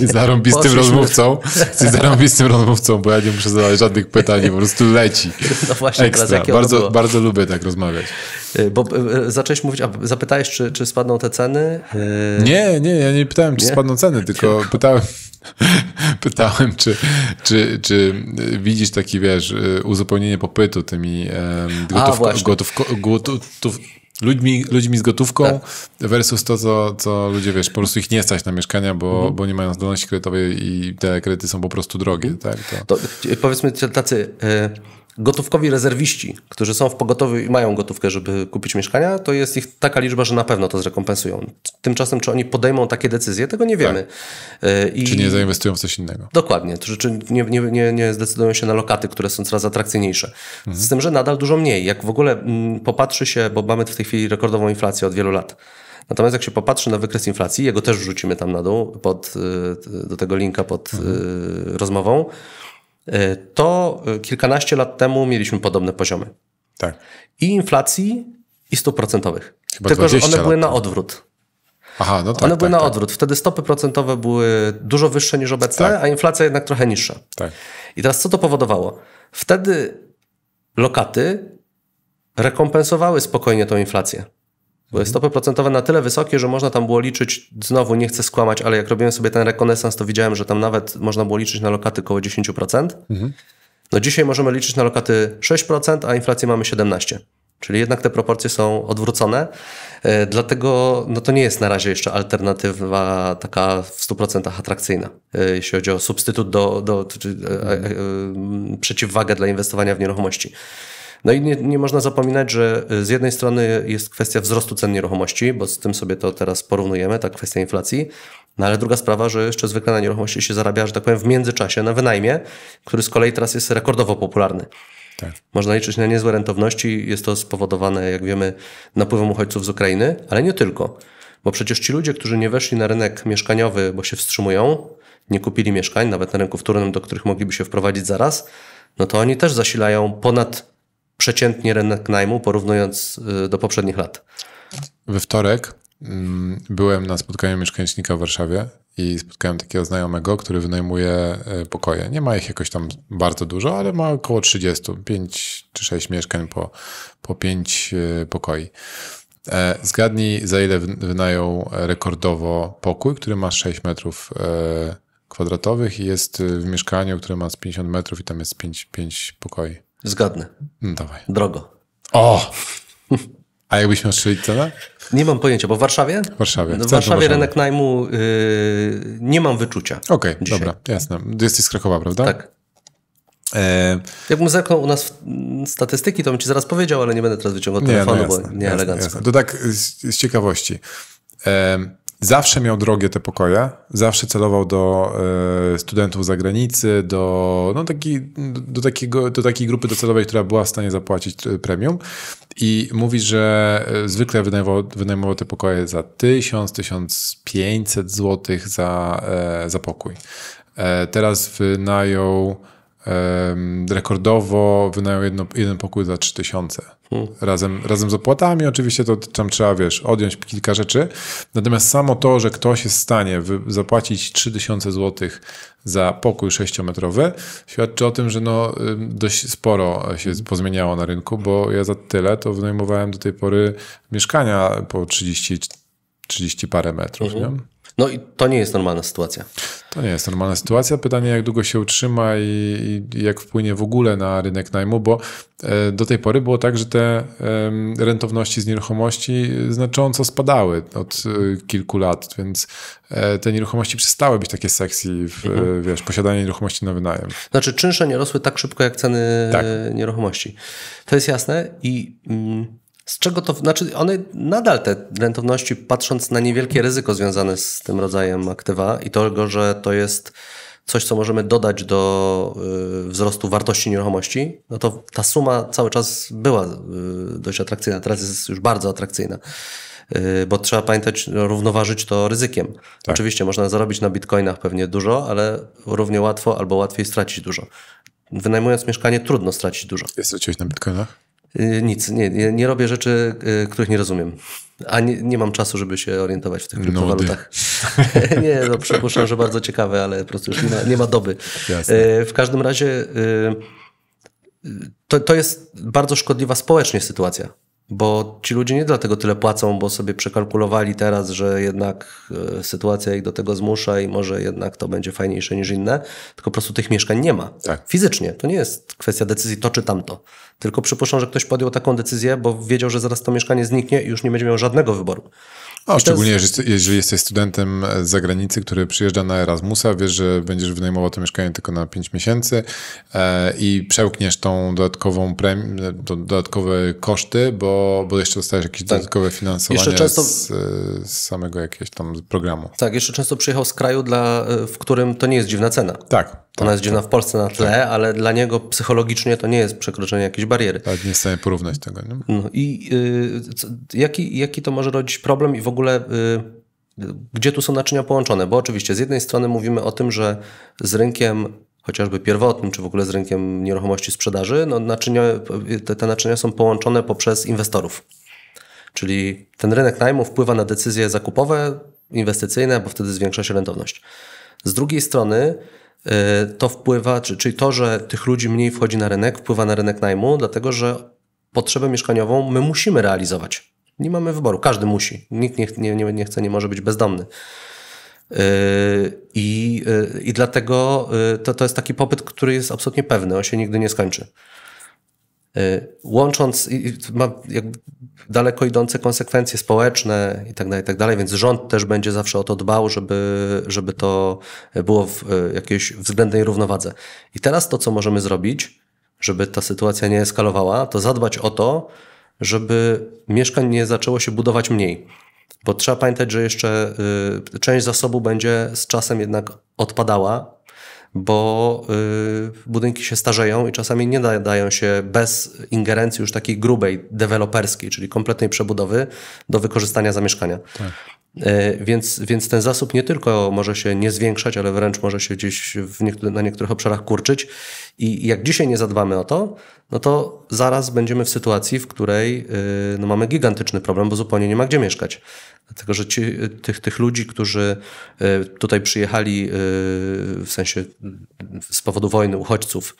Speaker 2: Z zarąbistym rozmówcą, z zarąbistym
Speaker 1: rozmówcą, bo ja nie muszę zadawać żadnych pytań, po prostu leci. No właśnie, Ekstra. bardzo, bardzo
Speaker 2: lubię tak rozmawiać. E, bo e, zacząłeś mówić, a zapytałeś, czy, czy spadną te ceny? Nie,
Speaker 1: nie, ja nie pytałem, czy nie? spadną ceny, tylko pytałem, pytałem czy, czy, czy widzisz taki, wiesz, uzupełnienie popytu tymi gotówkami. Ludźmi, ludźmi z gotówką tak. versus to, co, co ludzie, wiesz, po prostu ich nie stać na mieszkania, bo, mhm. bo nie mają zdolności kredytowej i te kredyty są po prostu drogie, mhm. tak? To... to
Speaker 2: powiedzmy tacy... Y, Gotówkowi rezerwiści, którzy są w pogotowiu i mają gotówkę, żeby kupić mieszkania, to jest ich taka liczba, że na pewno to zrekompensują. Tymczasem, czy oni podejmą takie decyzje, tego nie wiemy. Tak. Y, I... Czy nie
Speaker 1: zainwestują w coś innego.
Speaker 2: Dokładnie. Czy, czy nie, nie, nie, nie zdecydują się na lokaty, które są coraz atrakcyjniejsze. Mhm. Z tym, że nadal dużo mniej. Jak w ogóle m, mm, popatrzy się, bo mamy w tej chwili rekordową inflację od wielu lat. Natomiast jak się popatrzy na wykres inflacji, jego też wrzucimy tam na dół pod, y, do tego linka pod mhm. Y, rozmową, E, to e, kilkanaście lat temu mieliśmy podobne poziomy. Tak. I inflacji, i stóp procentowych. Tylko, że one były na odwrót. Aha, no tak, One były tak, na tak. odwrót. Wtedy stopy procentowe były dużo wyższe niż obecne, tak. a inflacja jednak trochę niższa. Tak. I teraz co to powodowało? Wtedy lokaty rekompensowały spokojnie tą inflację. Były stopy procentowe na tyle wysokie, że można tam było liczyć, znowu nie chcę skłamać, ale jak robiłem sobie ten rekonesans, to widziałem, że tam nawet można było liczyć na lokaty około 10%. Mhm. No dzisiaj możemy liczyć na lokaty 6%, a inflację mamy 17%. Czyli jednak te proporcje są odwrócone, e, dlatego no to nie jest na razie jeszcze alternatywa taka w 100% atrakcyjna, e, jeśli chodzi o substytut do, do, do e, przeciwwagę dla inwestowania w nieruchomości. No i nie, nie można zapominać, że y, z jednej strony jest kwestia wzrostu cen nieruchomości, bo z tym sobie to teraz porównujemy, ta kwestia inflacji, no ale druga sprawa, że jeszcze zwykle na nieruchomości się zarabia, że tak powiem, w międzyczasie na wynajmie, który z kolei teraz jest rekordowo popularny. Tak. Można liczyć na niezłe rentowności. Jest to spowodowane, jak wiemy, napływem uchodźców z Ukrainy, ale nie tylko. Bo przecież ci ludzie, którzy nie weszli na rynek mieszkaniowy, bo się wstrzymują, nie kupili mieszkań, nawet na rynku wtórnym, do których mogliby się wprowadzić zaraz, no to oni też zasilają ponad przeciętnie rynek najmu, porównując y, do poprzednich lat.
Speaker 1: We wtorek mm, byłem na spotkaniu mieszkańcznika w Warszawie i spotkałem takiego znajomego, który wynajmuje y, pokoje. Nie ma ich jakoś tam bardzo dużo, ale ma około 30, 5 czy 6 mieszkań po, po 5 y, pokoi. E, zgadnij, za ile wynają rekordowo pokój, który ma 6 metrów e, kwadratowych i jest w mieszkaniu, które ma z 50 metrów i tam jest 5, 5 pokoi. Zgodny. No dawaj. Drogo. O! A jakbyśmy to cenę? Tak? Nie mam pojęcia,
Speaker 2: bo w Warszawie? W
Speaker 1: Warszawie. W Warszawie rynek
Speaker 2: najmu yy, nie mam wyczucia. Okej, okay, dobra, jasne. Jesteś z Krakowa, prawda? Tak. E... Jakbym zerknął u nas statystyki, to bym ci zaraz powiedział, ale nie będę teraz wyciągał telefonu, nie, no jasne, bo nie jasne, elegancko. Jasne. To
Speaker 1: tak z, z ciekawości. E, Zawsze miał drogie te pokoje, zawsze celował do y, studentów z zagranicy, do, no, taki, do, do, takiego, do takiej grupy docelowej, która była w stanie zapłacić e, premium. I mówi, że e, zwykle wynajmował, wynajmował te pokoje za 1000-1500 zł za, y, za pokój. Y, teraz wynajął rekordowo wynają jedno, jeden pokój za 3000. Hmm. Razem, razem z opłatami oczywiście to tam trzeba, wiesz, odjąć kilka rzeczy. Natomiast samo to, że ktoś jest w stanie zapłacić 3000 zł za pokój sześciometrowy, świadczy o tym, że no, dość sporo się pozmieniało na rynku, bo ja za tyle to wynajmowałem do tej pory mieszkania po 30, 30 parę metrów, hmm. nie? No i to nie jest normalna sytuacja. To nie jest normalna sytuacja. Pytanie, jak długo się utrzyma i, i jak wpłynie w ogóle na rynek najmu, bo e, do tej pory było tak, że te rentowności z nieruchomości znacząco spadały od e, kilku lat, więc e, te nieruchomości przestały być takie sexy w mhm. wiesz, posiadanie nieruchomości na wynajem. Znaczy
Speaker 2: czynsze nie rosły tak szybko jak ceny tak.
Speaker 1: nieruchomości.
Speaker 2: To jest jasne i... Mm, z czego to, znaczy one nadal te rentowności, patrząc na niewielkie ryzyko związane z tym rodzajem aktywa i to, że to jest coś, co możemy dodać do y, wzrostu wartości nieruchomości, no to ta suma cały czas była y, dość atrakcyjna, teraz jest już bardzo atrakcyjna. Y, bo trzeba pamiętać, no, równoważyć to ryzykiem. Tak. Oczywiście można zarobić na bitcoinach pewnie dużo, ale równie łatwo albo łatwiej stracić dużo. Wynajmując mieszkanie, trudno stracić dużo. Jest coś
Speaker 1: na bitcoinach?
Speaker 2: Y, nic, nie, nie, nie, robię rzeczy, y, których nie rozumiem. A nie, nie mam czasu, żeby się orientować w tych kryptowalutach. No, nie, no, przypuszczam, że bardzo ciekawe, ale po prostu już nie ma, nie ma doby. Jasne. Y, w każdym razie to, to jest bardzo szkodliwa społecznie sytuacja. Bo ci ludzie nie dlatego tyle płacą, bo sobie przekalkulowali teraz, że jednak e, sytuacja ich do tego zmusza i może jednak to będzie fajniejsze niż inne, tylko po prostu tych mieszkań nie ma. Tak. Fizycznie. To nie jest kwestia decyzji to czy tamto. Tylko przypuszczam, że ktoś podjął taką decyzję, bo wiedział, że zaraz to mieszkanie zniknie i już nie będzie miał żadnego wyboru.
Speaker 1: A szczególnie jest... jeżeli jesteś studentem z zagranicy, który przyjeżdża na Erasmusa, wiesz, że będziesz wynajmował to mieszkanie tylko na 5 miesięcy e, i przełkniesz tą dodatkową prem, dodatkowe koszty, bo, bo jeszcze dostajesz jakieś tak. dodatkowe finansowanie jeszcze często... z, e, z samego jakiegoś tam programu.
Speaker 2: Tak, jeszcze często przyjechał z kraju, dla, e, w którym to nie jest dziwna cena. Tak, tak, Ona jest tak, dziwna w Polsce na tak. tle, tak. ale dla niego psychologicznie to nie jest przekroczenie jakiejś
Speaker 1: bariery. Tak, nie w stanie porównać tego. Nie? No
Speaker 2: i y, co, jaki, jaki to może rodzić problem i w ogóle y, gdzie tu są naczynia połączone? Bo oczywiście z jednej strony mówimy o tym, że z rynkiem chociażby pierwotnym, czy w ogóle z rynkiem nieruchomości sprzedaży, no naczynia, te, te naczynia są połączone poprzez inwestorów. Czyli ten rynek najmu wpływa na decyzje zakupowe, inwestycyjne, bo wtedy zwiększa się rentowność. Z drugiej strony Y, to wpływa, czyli to, że tych ludzi mniej wchodzi na rynek, wpływa na rynek najmu, dlatego że potrzebę mieszkaniową my musimy realizować. Nie mamy wyboru, każdy musi. Nikt nie, nie, nie, nie chce, nie może być bezdomny. Y, I, y, I dlatego to, to jest taki popyt, który jest absolutnie pewny, on się nigdy nie skończy. Y, łącząc, ma daleko idące konsekwencje społeczne tak i tak dalej, więc rząd też będzie zawsze o to dbał, żeby, żeby to było w y, jakiejś względnej równowadze. I teraz to, co możemy zrobić, żeby ta sytuacja nie eskalowała, to zadbać o to, żeby mieszkań nie zaczęło się budować mniej. Bo trzeba pamiętać, że jeszcze y, część zasobu będzie z czasem jednak odpadała, bo y, budynki się starzeją i czasami nie nadają się bez ingerencji już takiej grubej, deweloperskiej, czyli kompletnej przebudowy do wykorzystania zamieszkania. Tak. Y, więc, więc ten zasób nie tylko może się nie zwiększać, ale wręcz może się gdzieś na niektórych obszarach kurczyć. I jak dzisiaj nie zadbamy o to, no to zaraz będziemy w sytuacji, w której y, no, mamy gigantyczny problem, bo zupełnie nie ma gdzie mieszkać. Dlatego, że ci, tych, tych ludzi, którzy y, tutaj przyjechali y, w sensie z powodu wojny, uchodźców,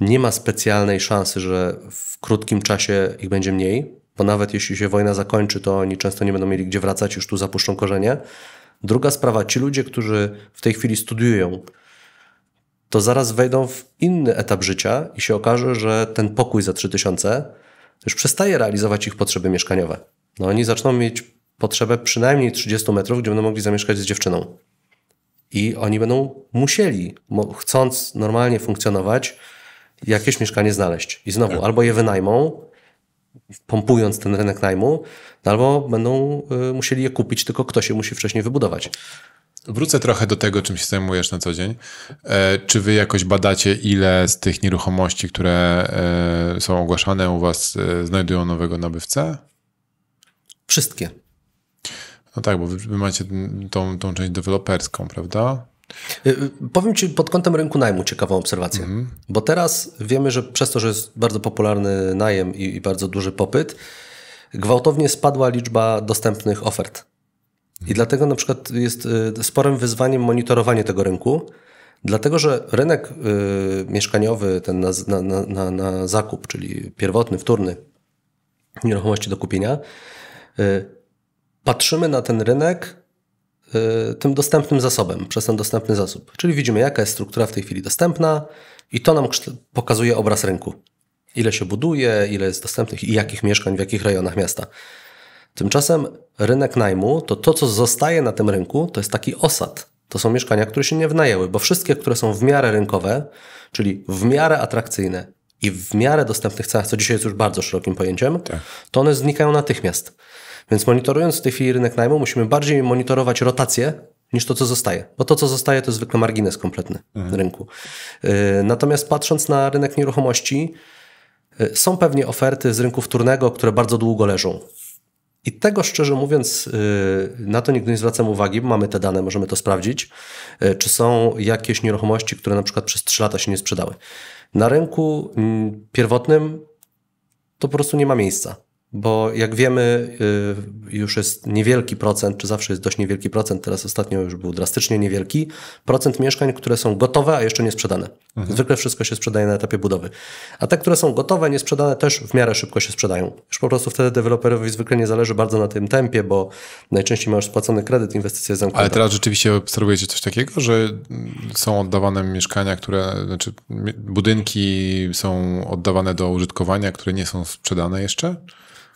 Speaker 2: nie ma specjalnej szansy, że w krótkim czasie ich będzie mniej, bo nawet jeśli się wojna zakończy, to oni często nie będą mieli gdzie wracać, już tu zapuszczą korzenie. Druga sprawa, ci ludzie, którzy w tej chwili studiują, to zaraz wejdą w inny etap życia i się okaże, że ten pokój za 3000 już przestaje realizować ich potrzeby mieszkaniowe. No oni zaczną mieć potrzebę przynajmniej 30 metrów, gdzie będą mogli zamieszkać z dziewczyną. I oni będą musieli, chcąc normalnie funkcjonować, jakieś mieszkanie znaleźć. I znowu, albo je wynajmą, pompując ten rynek najmu, albo będą y, musieli je kupić, tylko ktoś się musi wcześniej wybudować.
Speaker 1: Wrócę trochę do tego, czym się zajmujesz na co dzień. E, czy wy jakoś badacie, ile z tych nieruchomości, które e, są ogłaszane u was, e, znajdują nowego nabywcę? Wszystkie. No tak, bo wy macie tą, tą część deweloperską, prawda?
Speaker 2: Y, y, powiem Ci pod kątem rynku najmu ciekawą obserwację, mhm. bo teraz wiemy, że przez to, że jest bardzo popularny najem i, i bardzo duży popyt, gwałtownie spadła liczba dostępnych ofert. I dlatego na przykład jest y, sporym wyzwaniem monitorowanie tego rynku, dlatego że rynek y, mieszkaniowy, ten na, na, na, na zakup, czyli pierwotny, wtórny, nieruchomości do kupienia, y, patrzymy na ten rynek tym dostępnym zasobem, przez ten dostępny zasób. Czyli widzimy, jaka jest struktura w tej chwili dostępna i to nam pokazuje obraz rynku. Ile się buduje, ile jest dostępnych i jakich mieszkań, w jakich rejonach miasta. Tymczasem rynek najmu to to, co zostaje na tym rynku, to jest taki osad. To są mieszkania, które się nie wynajęły, bo wszystkie, które są w miarę rynkowe, czyli w miarę atrakcyjne i w miarę dostępnych cenach, co dzisiaj jest już bardzo szerokim pojęciem, tak. to one znikają natychmiast. Więc monitorując w tej chwili rynek najmu, musimy bardziej monitorować rotację niż to, co zostaje. Bo to, co zostaje, to zwykle margines kompletny mhm. rynku. Y, natomiast patrząc na rynek nieruchomości, y, są pewnie oferty z rynku wtórnego, które bardzo długo leżą. I tego szczerze mówiąc, y, na to nigdy nie zwracam uwagi, mamy te dane, możemy to sprawdzić, y, czy są jakieś nieruchomości, które na przykład przez 3 lata się nie sprzedały. Na rynku mm, pierwotnym to po prostu nie ma miejsca bo jak wiemy, y, już jest niewielki procent, czy zawsze jest dość niewielki procent, teraz ostatnio już był drastycznie niewielki, procent mieszkań, które są gotowe, a jeszcze nie sprzedane. Mhm. Zwykle wszystko się sprzedaje na etapie budowy. A te, które są gotowe, nie sprzedane, też w miarę szybko się sprzedają. Już po prostu wtedy deweloperowi zwykle nie zależy bardzo na tym tempie, bo najczęściej masz spłacony kredyt, inwestycje zamknięte. Ale teraz
Speaker 1: rzeczywiście obserwujecie coś takiego, że są oddawane mieszkania, które, znaczy budynki są oddawane do użytkowania, które nie są sprzedane jeszcze?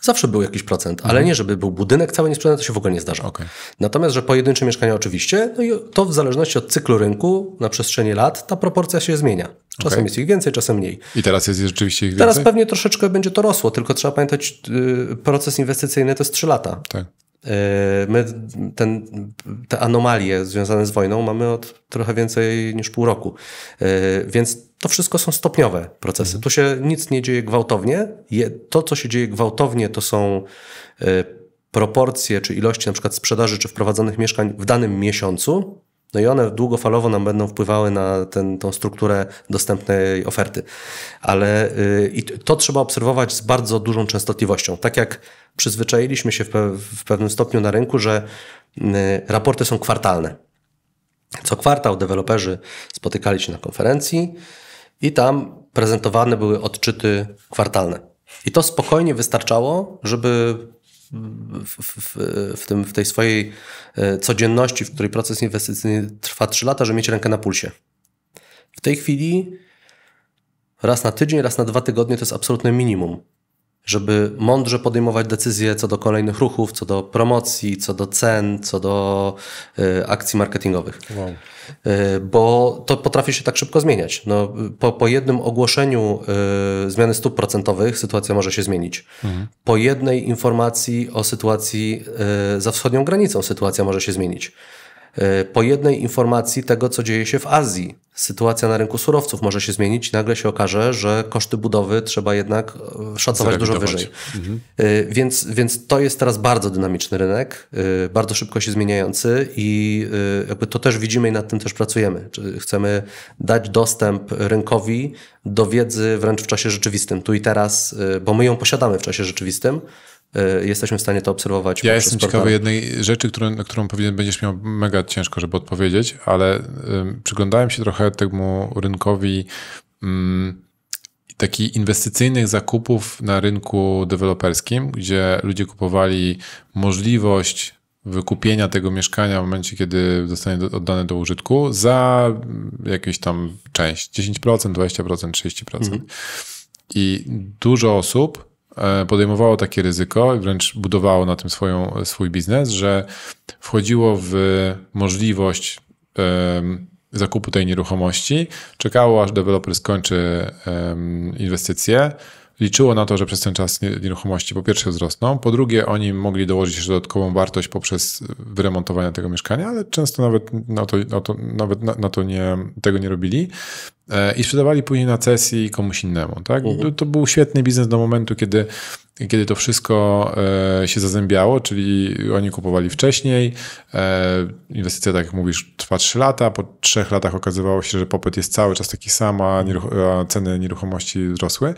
Speaker 1: Zawsze był jakiś procent, ale mhm. nie, żeby był budynek cały
Speaker 2: niesprzedany, to się w ogóle nie zdarza. Okay. Natomiast, że pojedyncze mieszkania oczywiście, no i to w zależności od cyklu rynku na przestrzeni lat ta proporcja się zmienia. Czasem okay. jest ich więcej, czasem mniej.
Speaker 1: I teraz jest rzeczywiście ich więcej? Teraz
Speaker 2: pewnie troszeczkę będzie to rosło, tylko trzeba pamiętać, yy, proces inwestycyjny to jest 3 lata. Tak. Yy, my ten, te anomalie związane z wojną mamy od trochę więcej niż pół roku. Yy, więc to wszystko są stopniowe procesy. Mhm. Tu się nic nie dzieje gwałtownie. To, co się dzieje gwałtownie, to są yy, proporcje czy ilości na przykład sprzedaży czy wprowadzonych mieszkań w danym miesiącu, no i one długofalowo nam będą wpływały na tę strukturę dostępnej oferty. Ale yy, i to trzeba obserwować z bardzo dużą częstotliwością. Tak jak przyzwyczailiśmy się w, pe w pewnym stopniu na rynku, że yy, raporty są kwartalne. Co kwartał deweloperzy spotykali się na konferencji i tam prezentowane były odczyty kwartalne. I to spokojnie wystarczało, żeby w, w, w, tym, w tej swojej e, codzienności, w której proces inwestycyjny trwa 3 lata, żeby mieć rękę na pulsie. W tej chwili raz na tydzień, raz na dwa tygodnie to jest absolutne minimum żeby mądrze podejmować decyzje co do kolejnych ruchów, co do promocji, co do cen, co do y, akcji marketingowych. Wow. Y, bo to potrafi się tak szybko zmieniać. No, po, po jednym ogłoszeniu y, zmiany stóp procentowych sytuacja może się zmienić. Mhm. Po jednej informacji o sytuacji za wschodnią granicą sytuacja może się zmienić. E, po jednej informacji tego, co dzieje się w Azji. Sytuacja na rynku surowców może się zmienić, i nagle się okaże, że koszty budowy trzeba jednak e, szacować dużo wyżej. Mhm. E, więc, więc to jest teraz bardzo dynamiczny rynek, bardzo szybko się zmieniający i jakby to też widzimy i nad tym też pracujemy. chcemy dać dostęp rynkowi do wiedzy wręcz w czasie rzeczywistym, tu i teraz, bo my ją posiadamy w czasie rzeczywistym E, jesteśmy w stanie to obserwować. Ja jestem portal. ciekawy
Speaker 1: jednej rzeczy, którą, na którą powinien będziesz miał mega ciężko, żeby odpowiedzieć, ale y, przyglądałem się trochę temu rynkowi y, takich inwestycyjnych zakupów na rynku deweloperskim, gdzie ludzie kupowali możliwość wykupienia tego mieszkania w momencie, kiedy zostanie oddane do użytku za mm, jakąś tam część 10%, 20%, 30%. Mhm. I dużo osób E, podejmowało takie ryzyko i wręcz budowało na tym swoją, swój biznes, że wchodziło w możliwość zakupu tej nieruchomości, czekało aż deweloper skończy inwestycję, liczyło na to, że przez ten czas nieruchomości po pierwsze wzrosną, po drugie oni mogli dołożyć jeszcze dodatkową wartość poprzez wyremontowanie tego mieszkania, ale często nawet, na to, na to, nawet na, na to nie, tego nie robili. E, i sprzedawali później na sesji komuś innemu. Tak? Mhm. To, był świetny biznes do momentu, kiedy, kiedy to wszystko e, się zazębiało, czyli oni kupowali wcześniej, e, inwestycja, tak jak mówisz, trwa 3 lata, po 3 latach okazywało się, że popyt jest cały czas taki sam, a, nieruch- a ceny nieruchomości wzrosły.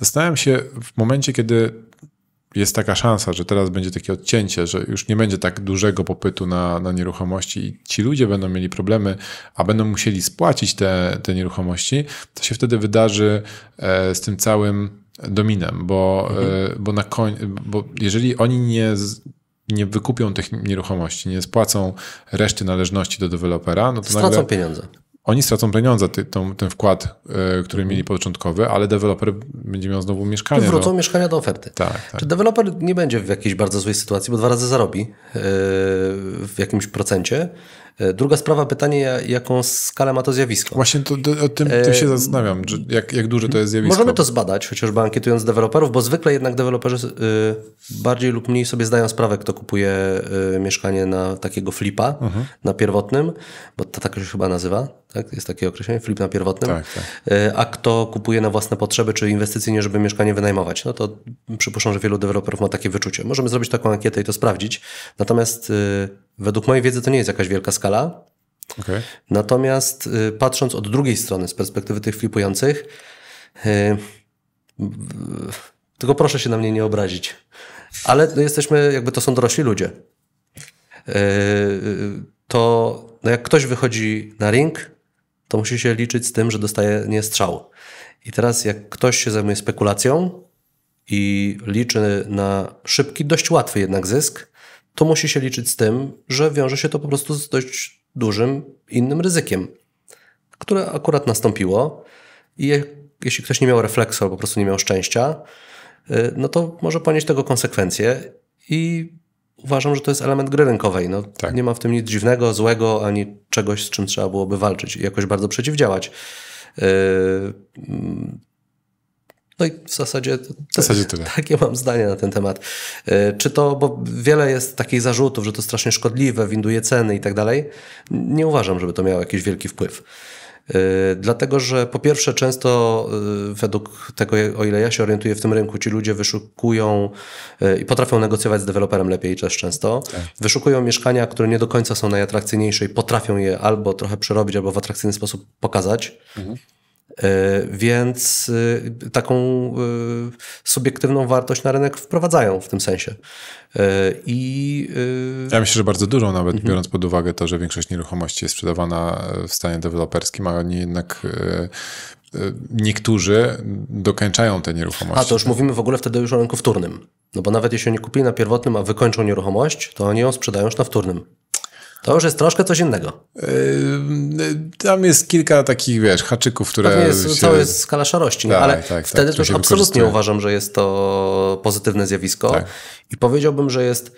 Speaker 1: Zastanawiam się w momencie, kiedy jest taka szansa, że teraz będzie takie odcięcie, że już nie będzie tak dużego popytu na, na nieruchomości i ci ludzie będą mieli problemy, a będą musieli spłacić te, te nieruchomości, to się wtedy wydarzy e, z tym całym dominem, bo, e, mhm. bo, na koń, bo jeżeli oni nie, nie wykupią tych nieruchomości, nie spłacą reszty należności do dewelopera, no to stracą nagle, pieniądze oni stracą pieniądze, ty, tą, ten wkład, e, który mieli początkowy, ale deweloper będzie miał znowu mieszkanie. To no. wrócą do...
Speaker 2: mieszkania do oferty.
Speaker 1: Tak, tak. Czy deweloper nie będzie w jakiejś bardzo złej sytuacji, bo dwa razy zarobi
Speaker 2: e, w jakimś procencie, E, druga sprawa, pytanie, jaką skalę
Speaker 1: ma to zjawisko. Właśnie to, to, o tym, tym się e, zastanawiam, jak, jak duże to jest zjawisko.
Speaker 2: Możemy to zbadać, chociażby ankietując deweloperów, bo zwykle jednak deweloperzy e, bardziej lub mniej sobie zdają sprawę, kto kupuje mieszkanie na takiego flipa, mhm. na pierwotnym, bo to tak się chyba nazywa, tak? jest takie określenie, flip na pierwotnym, tak, tak. a kto kupuje na własne potrzeby czy inwestycyjnie, żeby mieszkanie wynajmować. No to przypuszczam, że wielu deweloperów ma takie wyczucie. Możemy zrobić taką ankietę i to sprawdzić. Natomiast Według mojej wiedzy to nie jest jakaś wielka skala. Okay. Natomiast y, patrząc od drugiej strony, z perspektywy tych flipujących, y, tylko proszę się na mnie nie obrazić, ale no, jesteśmy, jakby to są dorośli ludzie. Y, to no, jak ktoś wychodzi na ring, to musi się liczyć z tym, że dostaje nie strzał. I teraz jak ktoś się zajmuje spekulacją i liczy na szybki, dość łatwy jednak zysk, to musi się liczyć z tym, że wiąże się to po prostu z dość dużym innym ryzykiem, które akurat nastąpiło i jeśli ktoś nie miał refleksu albo po prostu nie miał szczęścia, y, no to może ponieść tego konsekwencje i uważam, że to jest element gry rynkowej. No, tak. Nie ma w tym nic dziwnego, złego, ani czegoś, z czym trzeba byłoby walczyć i jakoś bardzo przeciwdziałać. Y, mm, no i w zasadzie, w zasadzie tyle. takie mam zdanie na ten temat. E, czy to, bo wiele jest takich zarzutów, że to strasznie szkodliwe, winduje ceny i tak dalej. Nie uważam, żeby to miało jakiś wielki wpływ. E, dlatego, że po pierwsze, często e, według tego, o ile ja się orientuję w tym rynku, ci ludzie wyszukują i potrafią negocjować z deweloperem lepiej też często. Tak. Wyszukują mieszkania, które nie do końca są najatrakcyjniejsze i potrafią je albo trochę przerobić, albo w atrakcyjny sposób pokazać. Mhm. E, więc e, taką e, subiektywną wartość na rynek wprowadzają w tym sensie. I...
Speaker 1: Ja myślę, że bardzo dużą nawet, mhm. biorąc pod uwagę to, że większość nieruchomości jest sprzedawana w stanie deweloperskim, a oni jednak niektórzy dokończają te nieruchomości. A to już
Speaker 2: mówimy w ogóle wtedy już o rynku wtórnym. No bo nawet jeśli oni kupili na pierwotnym, a
Speaker 1: wykończą nieruchomość, to
Speaker 2: oni ją sprzedają już na wtórnym. To już jest troszkę coś innego.
Speaker 1: Yy, tam jest kilka takich, wiesz, haczyków, które. Pewnie jest, się... To jest skala szarości, tak, ale tak, tak wtedy tak, też absolutnie
Speaker 2: uważam, że jest to pozytywne zjawisko. Tak. I powiedziałbym, że jest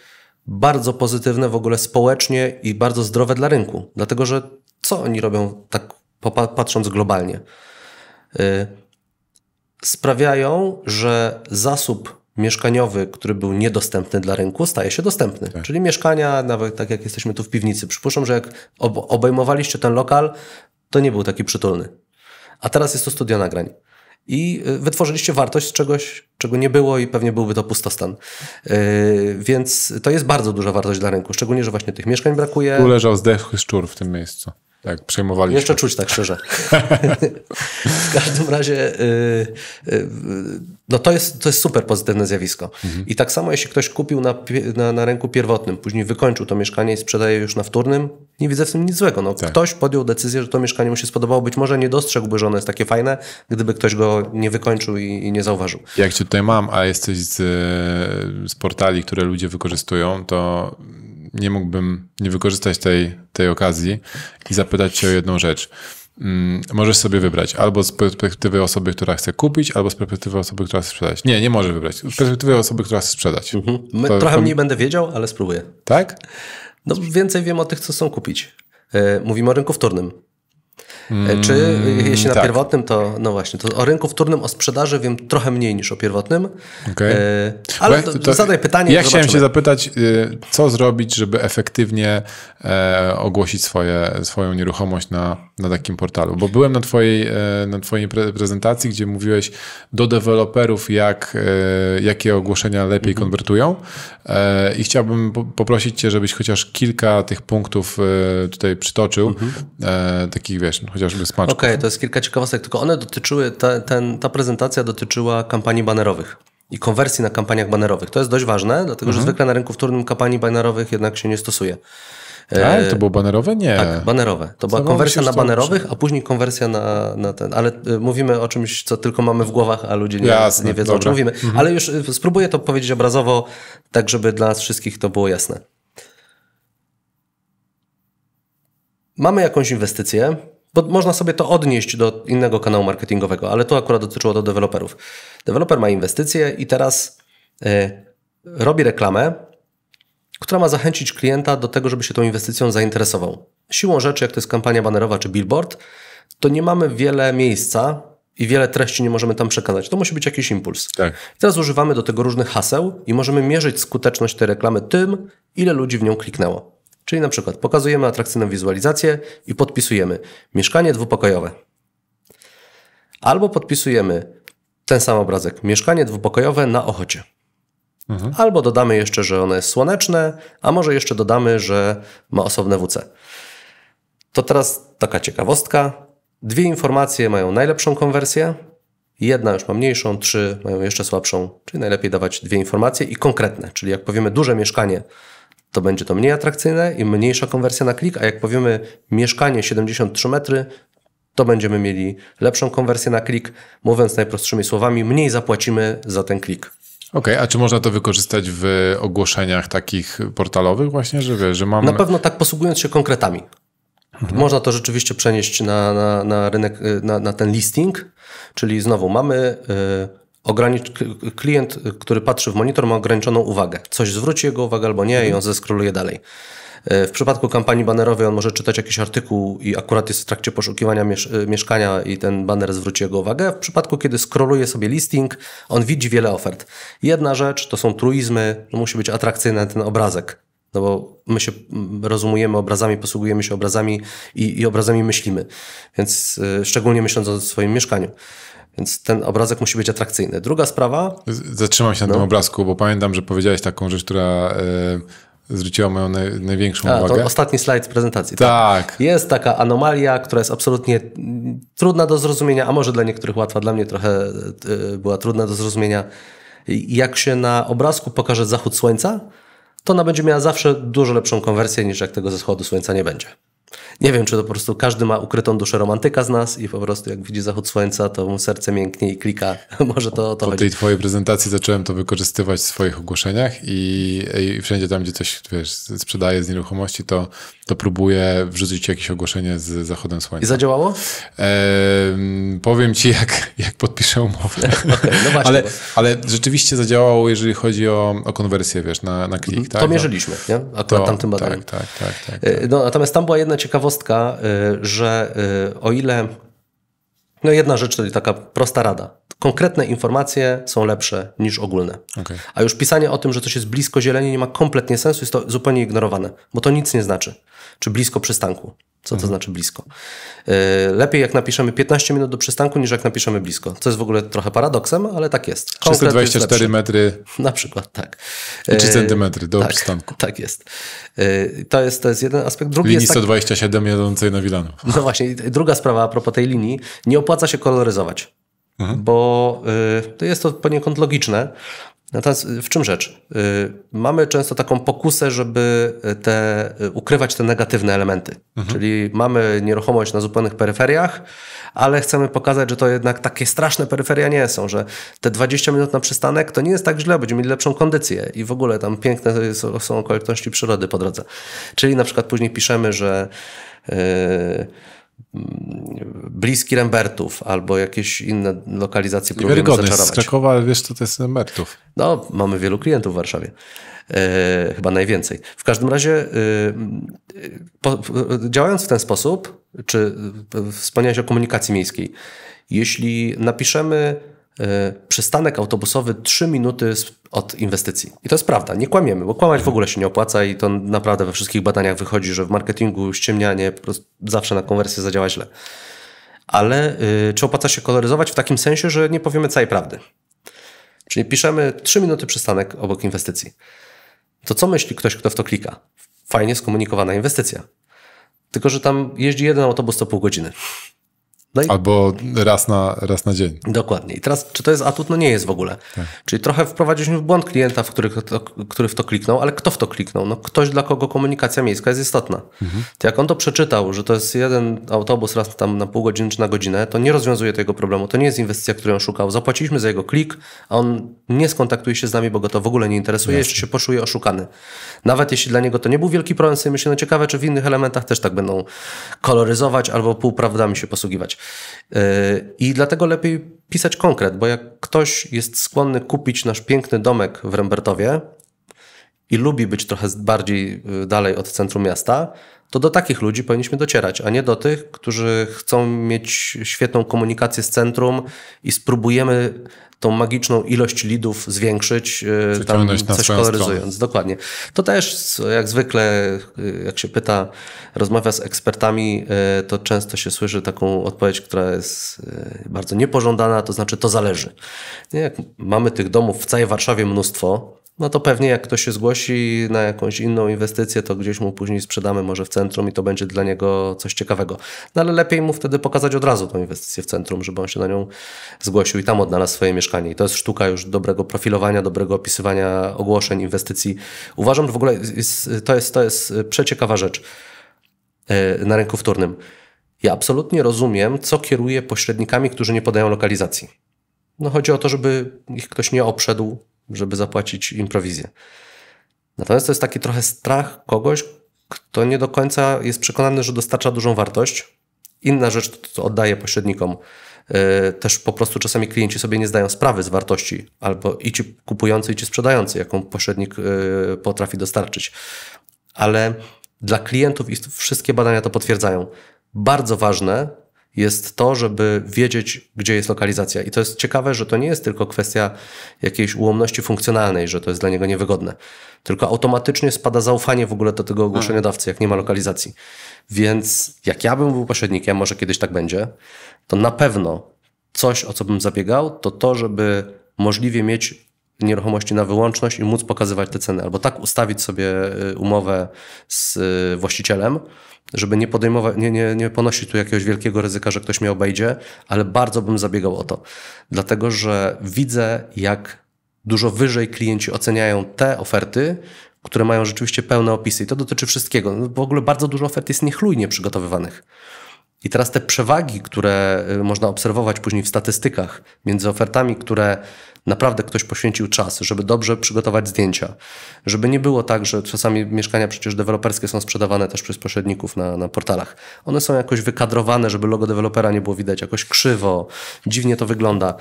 Speaker 2: bardzo pozytywne w ogóle społecznie i bardzo zdrowe dla rynku. Dlatego, że co oni robią, tak patrząc globalnie? Yy, sprawiają, że zasób mieszkaniowy, który był niedostępny dla rynku, staje się dostępny. Tak. Czyli mieszkania, nawet tak jak jesteśmy tu w piwnicy. Przypuszczam, że jak obejmowaliście ten lokal, to nie był taki przytulny. A teraz jest to studio nagrań. I y, wytworzyliście wartość z czegoś, czego nie było i pewnie byłby to pustostan. Yy, więc to jest bardzo duża wartość dla rynku, szczególnie, że właśnie tych mieszkań brakuje. Tu leżał
Speaker 1: zdechły szczur w tym miejscu. Tak, przejmowali. Jeszcze czuć
Speaker 2: tak szczerze. w każdym razie, y, y, no to jest, to jest super pozytywne zjawisko. Mhm. I tak samo, jeśli ktoś kupił na, na, na rynku pierwotnym, później wykończył to mieszkanie i sprzedaje już na wtórnym, nie widzę w tym nic złego. No, tak. Ktoś podjął decyzję, że to mieszkanie mu się spodobało. Być może nie dostrzegłby, że ono jest takie fajne, gdyby ktoś go nie wykończył i, i nie zauważył.
Speaker 1: Jak cię tutaj mam, a jesteś z, z portali, które ludzie wykorzystują, to nie mógłbym nie wykorzystać tej, tej okazji i zapytać Cię o jedną rzecz. Mm, możesz sobie wybrać albo z perspektywy osoby, która chce kupić, albo z perspektywy osoby, która chce sprzedać. Nie, nie może wybrać. Z perspektywy osoby, która chce sprzedać. Mhm. to, trochę to... mniej
Speaker 2: będę wiedział, ale spróbuję. Tak? No, więcej wiem o tych, co chcą kupić. E, mówimy o rynku wtórnym.
Speaker 1: E, czy e, jeśli na mm, tak. pierwotnym,
Speaker 2: to no właśnie, to o rynku wtórnym, o sprzedaży wiem trochę mniej niż
Speaker 1: o pierwotnym. Okay. E, ale to, to zadaj pytanie. Ja zobaczymy. chciałem się zapytać, y, co zrobić, żeby efektywnie ogłosić swoje, swoją nieruchomość na, na takim portalu? Bo byłem na twojej, na twojej prezentacji, gdzie mówiłeś do deweloperów, jak, jakie ogłoszenia lepiej mhm. konwertują i chciałbym poprosić cię, żebyś chociaż kilka tych punktów tutaj przytoczył, mhm. takich wiesz, no, chociażby smaczków. Okej, okay, to
Speaker 2: jest kilka ciekawostek, tylko one dotyczyły, ta, ten, ta prezentacja dotyczyła kampanii banerowych i konwersji na kampaniach banerowych. To jest dość ważne, dlatego mhm. że zwykle na rynku wtórnym kampanii banerowych jednak się nie stosuje. Tak, e, to było banerowe? Nie. Tak, banerowe. To była konwersja na banerowych, a później konwersja na, na ten. Ale e, mówimy o czymś, co tylko mamy w głowach, a ludzie nie, jasne, nie wiedzą, dobra. o czym mówimy. Mhm. Ale już e, spróbuję to powiedzieć obrazowo, tak żeby dla nas wszystkich to było jasne. Mamy jakąś inwestycję, bo można sobie to odnieść do innego kanału marketingowego, ale to akurat dotyczyło do deweloperów. Deweloper ma inwestycje i teraz y, robi reklamę, która ma zachęcić klienta do tego, żeby się tą inwestycją zainteresował. Siłą rzeczy, jak to jest kampania banerowa czy billboard, to nie mamy wiele miejsca i wiele treści nie możemy tam przekazać. To musi być jakiś impuls. Tak. I teraz używamy do tego różnych haseł i możemy mierzyć skuteczność tej reklamy tym, ile ludzi w nią kliknęło. Czyli na przykład pokazujemy atrakcyjną wizualizację i podpisujemy mieszkanie dwupokojowe. Albo podpisujemy ten sam obrazek, mieszkanie dwupokojowe na Ochocie. Mhm. Albo dodamy jeszcze, że ono jest słoneczne, a może jeszcze dodamy, że ma osobne WC. To teraz taka ciekawostka. Dwie informacje mają najlepszą konwersję, jedna już ma mniejszą, trzy mają jeszcze słabszą, czyli najlepiej dawać dwie informacje i konkretne, czyli jak powiemy duże mieszkanie to będzie to mniej atrakcyjne i mniejsza konwersja na klik, a jak powiemy mieszkanie 73 metry, to będziemy mieli lepszą konwersję na klik. Mówiąc najprostszymi słowami, mniej zapłacimy
Speaker 1: za ten klik. Okej, okay, a czy można to wykorzystać w ogłoszeniach takich portalowych właśnie, że że mamy? Na pewno tak posługując się konkretami. Mhm. Można to rzeczywiście przenieść na,
Speaker 2: na, na rynek, na, na, ten listing, czyli znowu mamy... Y, Ogranicz... Klient, który patrzy w monitor, ma ograniczoną uwagę. Coś zwróci jego uwagę albo nie mhm. i on zeskroluje dalej. E, w przypadku kampanii banerowej on może czytać jakiś artykuł i akurat jest w trakcie poszukiwania miesz e, mieszkania i ten baner zwróci jego uwagę. W przypadku, kiedy skroluje sobie listing, on widzi wiele ofert. Jedna rzecz to są truizmy, musi być atrakcyjny ten obrazek. No bo my się rozumiemy obrazami, posługujemy się obrazami i, i obrazami myślimy. Więc e, szczególnie myśląc o swoim mieszkaniu. Więc ten obrazek musi być atrakcyjny. Druga sprawa.
Speaker 1: Zatrzymam się na no. tym obrazku, bo pamiętam, że powiedziałeś taką rzecz, która e, zwróciła moją naj, największą A, uwagę. To ostatni
Speaker 2: slajd prezentacji. Tak. tak. Jest taka anomalia, która jest absolutnie mm, trudna do zrozumienia, a może dla niektórych łatwa, dla mnie trochę e, była trudna do zrozumienia. Jak się na obrazku pokaże zachód słońca, to ona będzie miała zawsze dużo lepszą konwersję niż jak tego zachodu słońca nie będzie. Nie wiem, czy to po prostu każdy ma ukrytą duszę romantyka z nas i po prostu jak widzi zachód słońca, to mu serce mięknie i klika. Może to o to Po chodzi. tej
Speaker 1: twojej prezentacji zacząłem to wykorzystywać w swoich ogłoszeniach i, i wszędzie tam, gdzie coś wiesz, sprzedaję z nieruchomości, to, to próbuję wrzucić jakieś ogłoszenie z zachodem słońca. I zadziałało? Ehm, powiem ci, jak, jak podpiszę umowę. okay, no właśnie, ale, bo... ale rzeczywiście zadziałało, jeżeli chodzi o, o konwersję, wiesz, na, na klik. Mhm. tak? To no. mierzyliśmy, nie? Akurat to, tamtym tak, badaniem. Tak, tak, tak, tak, tak. No, natomiast tam była jedna ciekawostka, y, że y,
Speaker 2: o ile. No jedna rzecz to taka prosta rada konkretne informacje są lepsze niż ogólne. Okay. A już pisanie o tym, że coś jest blisko zieleni nie ma kompletnie sensu, jest to zupełnie ignorowane, bo to nic nie znaczy. Czy blisko przystanku. Co to mhm. znaczy blisko? Y, lepiej jak napiszemy 15 minut do przystanku, niż jak napiszemy blisko. Co jest w ogóle trochę paradoksem, ale tak jest. 324 jest metry. Na przykład, tak.
Speaker 1: I 3 y, centymetry do tak, przystanku.
Speaker 2: Tak jest. Y, to jest, to jest jeden aspekt. Drugi linii jest
Speaker 1: 127 tak- jadącej na Wilanów.
Speaker 2: No właśnie. Druga sprawa a propos tej linii. Nie opłaca się koloryzować. Mhm. bo y, to jest to poniekąd logiczne. Natomiast y, w czym rzecz? Y, mamy często taką pokusę, żeby te, ukrywać te negatywne elementy. Mhm. Czyli mamy nieruchomość na zupełnych peryferiach, ale chcemy pokazać, że to jednak takie straszne peryferia nie są, że te 20 minut na przystanek to nie jest tak źle, będziemy mieli lepszą kondycję i w ogóle tam piękne są okoliczności przyrody po drodze. Czyli na przykład później piszemy, że. Yy, Mm, bliski Rembertów albo jakieś inne lokalizacje próbujemy Wiarygodny, zaczarować. z
Speaker 1: Krakowa, ale wiesz, co to jest Rembertów.
Speaker 2: No, mamy wielu klientów w Warszawie. E, chyba najwięcej. W każdym razie, e, po, e, działając w ten sposób, czy e, wspomniałeś o komunikacji miejskiej, jeśli napiszemy Y, przystanek autobusowy 3 minuty od inwestycji. I to jest prawda, nie kłamiemy, bo kłamać w ogóle się nie opłaca i to naprawdę we wszystkich badaniach wychodzi, że w marketingu ściemnianie po prostu zawsze na konwersję zadziała źle. Ale yy, czy opłaca się koloryzować w takim sensie, że nie powiemy całej prawdy? Czyli piszemy 3 minuty przystanek obok inwestycji. To co myśli ktoś, kto w to klika? Fajnie skomunikowana inwestycja. Tylko, że tam jeździ jeden autobus co pół godziny. No i... Albo raz na, raz na dzień. Dokładnie. I teraz, czy to jest atut? No nie jest w ogóle. Tak. Czyli trochę wprowadziliśmy w błąd klienta, w który, który w to kliknął, ale kto w to kliknął? No ktoś, dla kogo komunikacja miejska jest istotna. Mhm. jak on to przeczytał, że to jest jeden autobus raz tam na pół godziny czy na godzinę, to nie rozwiązuje tego problemu. To nie jest inwestycja, której on szukał. Zapłaciliśmy za jego klik, a on nie skontaktuje się z nami, bo go to w ogóle nie interesuje, Jasne. jeszcze się poszuje oszukany. Nawet jeśli dla niego to nie był wielki problem, sobie myślę, no ciekawe, czy w innych elementach też tak będą koloryzować albo półprawdami się posługiwać. E, I dlatego lepiej pisać konkret, bo jak ktoś jest skłonny kupić nasz piękny domek w Rembertowie i lubi być trochę bardziej y, dalej od centrum miasta, to do takich ludzi powinniśmy docierać, a nie do tych, którzy chcą mieć świetną komunikację z centrum i spróbujemy tą magiczną ilość lidów zwiększyć, e, tam coś koloryzując. Stronę. Dokładnie. To też jak zwykle, e, jak się pyta, rozmawia z ekspertami, e, to często się słyszy taką odpowiedź, która jest bardzo niepożądana, to znaczy to zależy. Jak mamy tych domów w całej Warszawie mnóstwo, no to pewnie jak ktoś się zgłosi na jakąś inną inwestycję, to gdzieś mu później sprzedamy może w centrum i to będzie dla niego coś ciekawego. No ale lepiej mu wtedy pokazać od razu tą inwestycję w centrum, żeby on się na nią zgłosił i tam odnalazł swoje mieszkanie. I to jest sztuka już dobrego profilowania, dobrego opisywania ogłoszeń, inwestycji. Uważam, że w ogóle jest, to, jest, to jest przeciekawa rzecz e, na rynku wtórnym. Ja absolutnie rozumiem, co kieruje pośrednikami, którzy nie podają lokalizacji. No chodzi o to, żeby ich ktoś nie obszedł, żeby zapłacić im prowizję. Natomiast to jest taki trochę strach kogoś, kto nie do końca jest przekonany, że dostarcza dużą wartość. Inna rzecz, to oddaje pośrednikom. E, też po prostu czasami klienci sobie nie zdają sprawy z wartości, albo i ci kupujący, i ci sprzedający, jaką pośrednik e, potrafi dostarczyć. Ale dla klientów i wszystkie badania to potwierdzają. Bardzo ważne jest to, żeby wiedzieć, gdzie jest lokalizacja. I to jest ciekawe, że to nie jest tylko kwestia jakiejś ułomności funkcjonalnej, że to jest dla niego niewygodne, tylko automatycznie spada zaufanie w ogóle do tego hmm. ogłoszeniodawcy, jak nie ma lokalizacji. Więc jak ja bym był pośrednikiem, może kiedyś tak będzie, to na pewno coś, o co bym zabiegał, to to, żeby możliwie mieć nieruchomości na wyłączność i móc pokazywać te ceny, albo tak ustawić sobie y, umowę z y, właścicielem, żeby nie podejmować, nie, nie, nie ponosić tu jakiegoś wielkiego ryzyka, że ktoś mnie obejdzie, ale bardzo bym zabiegał o to. Dlatego, że widzę, jak dużo wyżej klienci oceniają te oferty, które mają rzeczywiście pełne opisy. I to dotyczy wszystkiego. No, w ogóle bardzo dużo ofert jest niechlujnie przygotowywanych. I teraz te przewagi, które y, można obserwować później w statystykach między ofertami, które naprawdę ktoś poświęcił czas, żeby dobrze przygotować zdjęcia, żeby nie było tak, że czasami mieszkania przecież deweloperskie są sprzedawane też przez pośredników na, na portalach. One są jakoś wykadrowane, żeby logo dewelopera nie było widać, jakoś krzywo, dziwnie to wygląda.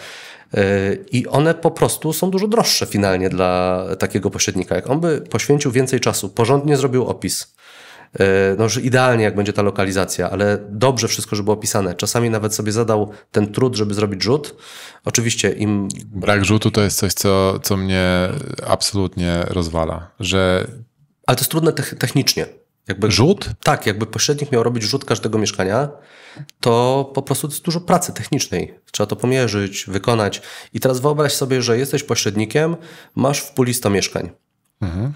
Speaker 2: Y, I one po prostu są dużo droższe finalnie dla takiego pośrednika. Jak on by poświęcił więcej czasu, porządnie zrobił opis, E, no już idealnie jak będzie ta lokalizacja, ale dobrze wszystko, żeby było opisane. Czasami nawet sobie zadał ten trud, żeby zrobić rzut. Oczywiście im... Brak rzutu to jest coś,
Speaker 1: co, co mnie absolutnie rozwala, że... Ale to jest trudne technicznie. Jakby, rzut? Tak, jakby pośrednik miał robić rzut każdego mieszkania, to
Speaker 2: po prostu jest dużo pracy technicznej. Trzeba to pomierzyć, wykonać. I teraz wyobraź sobie, że jesteś pośrednikiem, masz w puli 100 mieszkań. Mhm.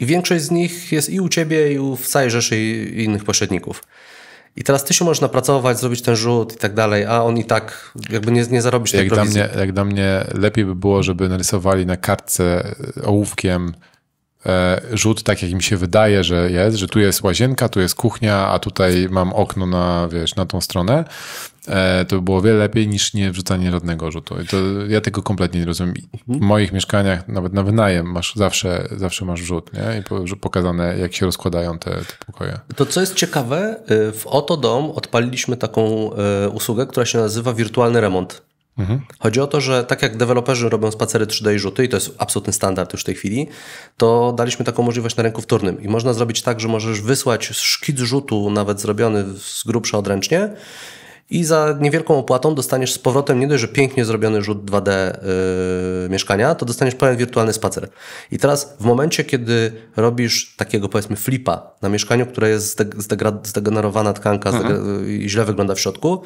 Speaker 2: I większość z nich jest i u ciebie, i u w całej rzeszy i innych pośredników. I teraz ty się możesz napracować, zrobić ten rzut i tak dalej, a on i tak jakby nie, nie zarobisz tej jak prowizji. Dla
Speaker 1: mnie, jak dla mnie lepiej by było, żeby narysowali na kartce e, ołówkiem E, rzut tak, jak mi się wydaje, że jest, że tu jest łazienka, tu jest kuchnia, a tutaj mam okno na, wiesz, na tą stronę, e, to by było wiele lepiej niż nie wrzucanie żadnego rzutu. To, ja tego kompletnie nie rozumiem. Mhm. W moich mieszkaniach, nawet na wynajem, masz zawsze, zawsze masz rzut nie? i pokazane, jak się rozkładają te, te pokoje.
Speaker 2: To co jest ciekawe, y, w Oto Dom odpaliliśmy taką y, usługę, która się nazywa wirtualny remont. Mhm. Chodzi o to, że tak jak deweloperzy robią spacery 3D i rzuty, i to jest absolutny standard już w tej chwili, to daliśmy taką możliwość na rynku wtórnym. I można zrobić tak, że możesz wysłać szkic rzutu, nawet zrobiony z grubsza odręcznie, i za niewielką opłatą dostaniesz z powrotem nie dość, że pięknie zrobiony rzut 2D yy, mieszkania, to dostaniesz pełen wirtualny spacer. I teraz w momencie, kiedy robisz takiego powiedzmy flipa na mieszkaniu, które jest zdegenerowana tkanka mhm. i źle wygląda w środku,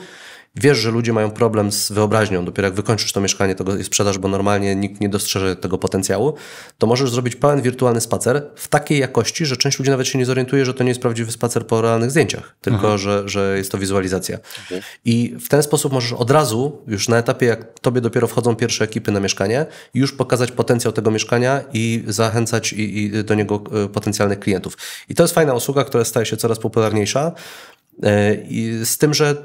Speaker 2: wiesz, że ludzie mają problem z wyobraźnią, dopiero jak wykończysz to mieszkanie, tego sprzedaż, bo normalnie nikt nie dostrzeże tego potencjału, to możesz zrobić pełen wirtualny spacer w takiej jakości, że część ludzi nawet się nie zorientuje, że to nie jest prawdziwy spacer po realnych zdjęciach, tylko że, że jest to wizualizacja. Okay. I w ten sposób możesz od razu, już na etapie, jak tobie dopiero wchodzą pierwsze ekipy na mieszkanie, już pokazać potencjał tego mieszkania i zachęcać i, i do niego e, potencjalnych klientów. I to jest fajna usługa, która staje się coraz popularniejsza. E, z tym, że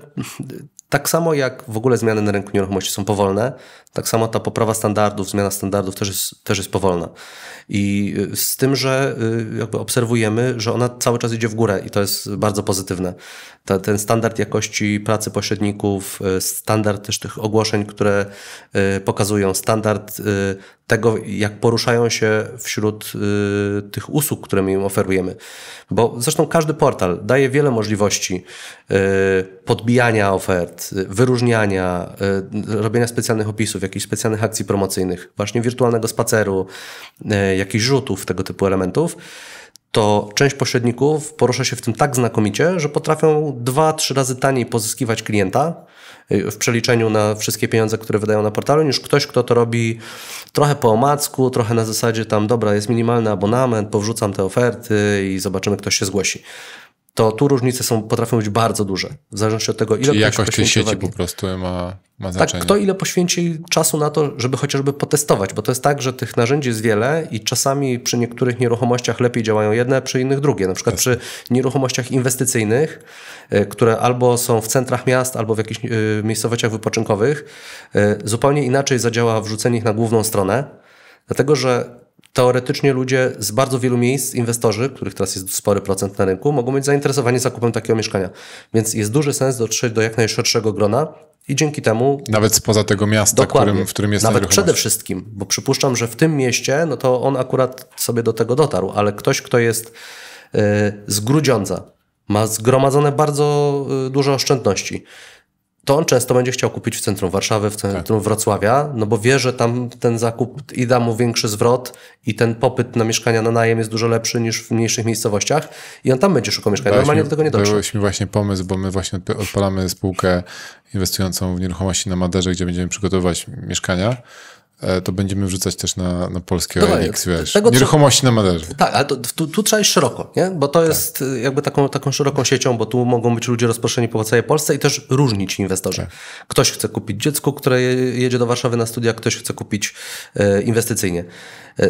Speaker 2: tak samo jak w ogóle zmiany na rynku nieruchomości są powolne, tak samo ta poprawa standardów, zmiana standardów też jest, też jest powolna. I y, z tym, że y, jakby obserwujemy, że ona cały czas idzie w górę i to jest bardzo pozytywne. Ta, ten standard jakości pracy pośredników, y, standard też tych ogłoszeń, które pokazują, standard tego, jak poruszają się wśród tych usług, które my im oferujemy. Bo zresztą każdy portal daje wiele możliwości podbijania ofert, y, wyróżniania, y, robienia specjalnych opisów, jakichś specjalnych akcji promocyjnych, właśnie wirtualnego spaceru, y, jakichś rzutów, tego typu elementów, to część pośredników porusza się w tym tak znakomicie, że potrafią dwa, trzy razy taniej pozyskiwać klienta w przeliczeniu na wszystkie pieniądze, które wydają na portalu, niż ktoś, kto to robi trochę po omacku, trochę na zasadzie tam, dobra, jest minimalny abonament, powrzucam te oferty i zobaczymy, ktoś się zgłosi to tu różnice są, potrafią być bardzo duże. W zależności od tego, ile Czyli jakość tej sieci uwagi. po
Speaker 1: prostu ma, ma tak, znaczenie. Tak, kto
Speaker 2: ile poświęci czasu na to, żeby chociażby potestować, bo to jest tak, że tych narzędzi jest wiele i czasami przy niektórych nieruchomościach lepiej działają jedne, przy innych drugie. Na przykład przy nieruchomościach inwestycyjnych, e, które albo są w centrach miast, albo w jakichś e, miejscowościach wypoczynkowych, e, zupełnie inaczej zadziała wrzucenie ich na główną stronę, dlatego że teoretycznie ludzie z bardzo wielu miejsc, inwestorzy, których teraz jest spory procent na rynku, mogą być zainteresowani zakupem takiego mieszkania. Więc jest duży sens dotrzeć do jak najszerszego grona i dzięki temu.
Speaker 1: Nawet spoza tego miasta, którym, w którym jest Nawet przede
Speaker 2: wszystkim, bo przypuszczam, że w tym mieście, no to on akurat sobie do tego dotarł, ale ktoś, kto jest yy, z Grudziądza, ma zgromadzone bardzo yy, duże oszczędności to on często będzie chciał kupić w centrum Warszawy, w centrum tak. Wrocławia, no bo wie, że tam ten zakup i da mu większy zwrot i ten popyt na mieszkania na najem jest dużo lepszy niż w mniejszych miejscowościach
Speaker 1: i on tam będzie szukał mieszkania. Normalnie do tego nie dotrze. Dałeś właśnie pomysł, bo my właśnie odpalamy spółkę inwestującą w nieruchomości na Maderze, gdzie będziemy przygotowywać mieszkania. E, to będziemy wrzucać też na, na polskie Dobra, no OLX, wiesz, tego, nieruchomości na Maderze.
Speaker 2: Tak, ale to, tu, tu, trzeba iść szeroko, nie? bo to tak. jest tak. jakby taką, taką szeroką siecią, bo tu mogą być ludzie rozproszeni po całej Polsce i też różni ci inwestorzy. Tak. Ktoś chce kupić dziecko, które jedzie do Warszawy na studia, ktoś chce kupić e, inwestycyjnie.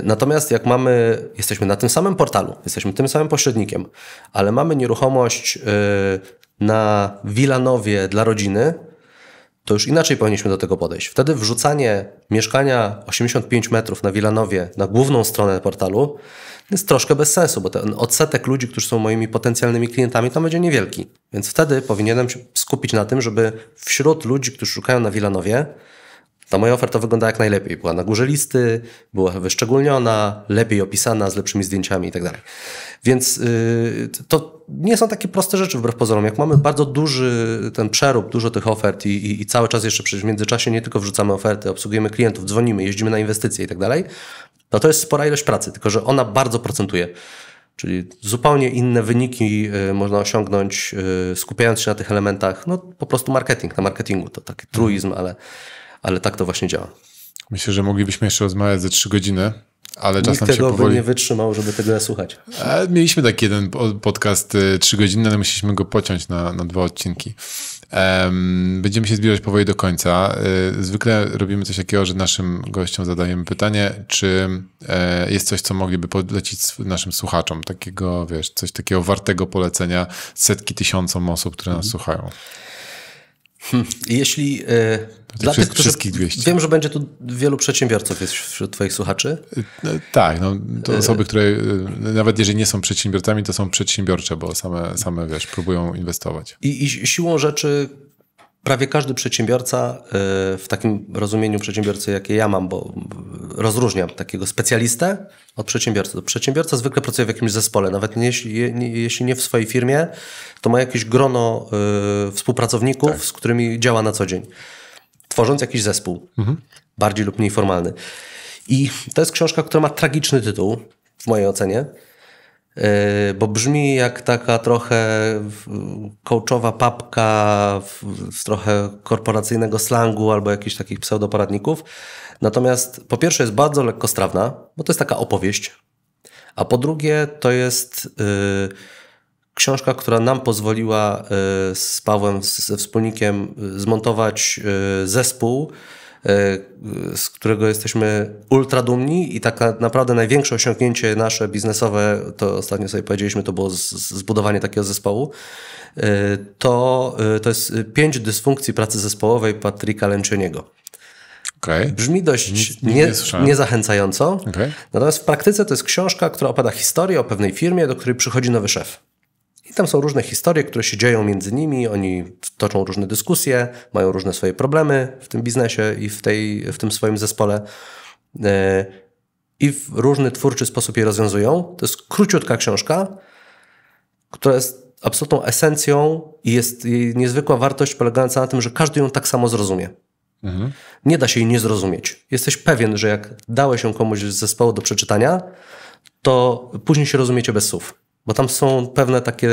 Speaker 2: Natomiast jak mamy, jesteśmy na tym samym portalu, jesteśmy tym samym pośrednikiem, ale mamy nieruchomość na Wilanowie dla rodziny, to już inaczej powinniśmy do tego podejść. Wtedy wrzucanie mieszkania 85 metrów na Wilanowie na główną stronę portalu jest troszkę bez sensu, bo ten odsetek ludzi, którzy są moimi potencjalnymi klientami, tam będzie niewielki. Więc wtedy powinienem się skupić na tym, żeby wśród ludzi, którzy szukają na Wilanowie, ta moja oferta wygląda jak najlepiej. Była na górze listy, była wyszczególniona, lepiej opisana, z lepszymi zdjęciami i tak dalej. Więc yy, to nie są takie proste rzeczy wbrew pozorom. Jak mamy bardzo duży ten przerób, dużo tych ofert i, i, i cały czas jeszcze przecież w międzyczasie nie tylko wrzucamy oferty, obsługujemy klientów, dzwonimy, jeździmy na inwestycje i tak dalej, no to jest spora ilość pracy, tylko że ona bardzo procentuje. Czyli zupełnie inne wyniki y, można osiągnąć, y, skupiając się na tych elementach. No, po prostu marketing, na marketingu to taki truizm, ale ale tak to właśnie działa.
Speaker 1: Myślę, że moglibyśmy jeszcze rozmawiać ze trzy godziny, ale czas Nikt się tego powoli... by nie
Speaker 2: wytrzymał, żeby tego słuchać.
Speaker 1: E, mieliśmy taki jeden podcast e, trzy godziny, ale musieliśmy go pociąć na, na dwa odcinki. Um, będziemy się zbliżać powoli do końca. E, zwykle robimy coś takiego, że naszym gościom zadajemy pytanie, czy jest coś, co mogliby polecić naszym słuchaczom, takiego, wiesz, coś takiego wartego polecenia setki tysiącom osób, które nas mhm. słuchają.
Speaker 2: Hmm. Jeśli e, znaczy dla tych, wszystkich 200. Wiem, że będzie tu wielu przedsiębiorców jest
Speaker 1: wśród Twoich słuchaczy. E, e, tak, no, to e, osoby, które nawet jeżeli nie są przedsiębiorcami, to są przedsiębiorcze, bo same, same wiesz, próbują inwestować.
Speaker 2: I, i siłą rzeczy prawie każdy przedsiębiorca, e, w takim rozumieniu przedsiębiorcy, jakie ja mam, bo rozróżniam takiego specjalistę od przedsiębiorcy. Przedsiębiorca zwykle pracuje w jakimś zespole, nawet nie, jeśli nie w swojej firmie, to ma jakieś grono e, współpracowników, tak. z którymi działa na co dzień, tworząc jakiś zespół, mhm. bardziej lub mniej formalny. I to jest książka, która ma tragiczny tytuł, w mojej ocenie. Yy, bo brzmi jak taka trochę coachowa papka z trochę korporacyjnego slangu albo jakichś takich pseudoporadników. Natomiast po pierwsze jest bardzo lekkostrawna, bo to jest taka opowieść, a po drugie to jest yy, książka, która nam pozwoliła yy, z Pawłem, ze wspólnikiem zmontować zespół, Y, z którego jesteśmy ultra dumni i tak naprawdę największe osiągnięcie nasze biznesowe, to ostatnio sobie powiedzieliśmy, to było zbudowanie takiego zespołu, y, to, y, to jest pięć dysfunkcji pracy zespołowej Patryka Lęczyniego. Okay. Brzmi dość nie, zachęcająco. Okay. Natomiast w praktyce to jest książka, która opada historię o pewnej firmie, do której przychodzi nowy szef. Tam są różne historie, które się dzieją między nimi, oni toczą różne dyskusje, mają różne swoje problemy w tym biznesie i w, tej, w tym swoim zespole. E, I w różny twórczy sposób je rozwiązują. To jest króciutka książka, która jest absolutną esencją i jest jej niezwykła wartość polegająca na tym, że każdy ją tak samo zrozumie. Mhm. Nie da się jej nie zrozumieć. Jesteś pewien, że jak dałeś ją komuś z zespołu do przeczytania, to później się rozumiecie bez słów. Bo tam są pewne takie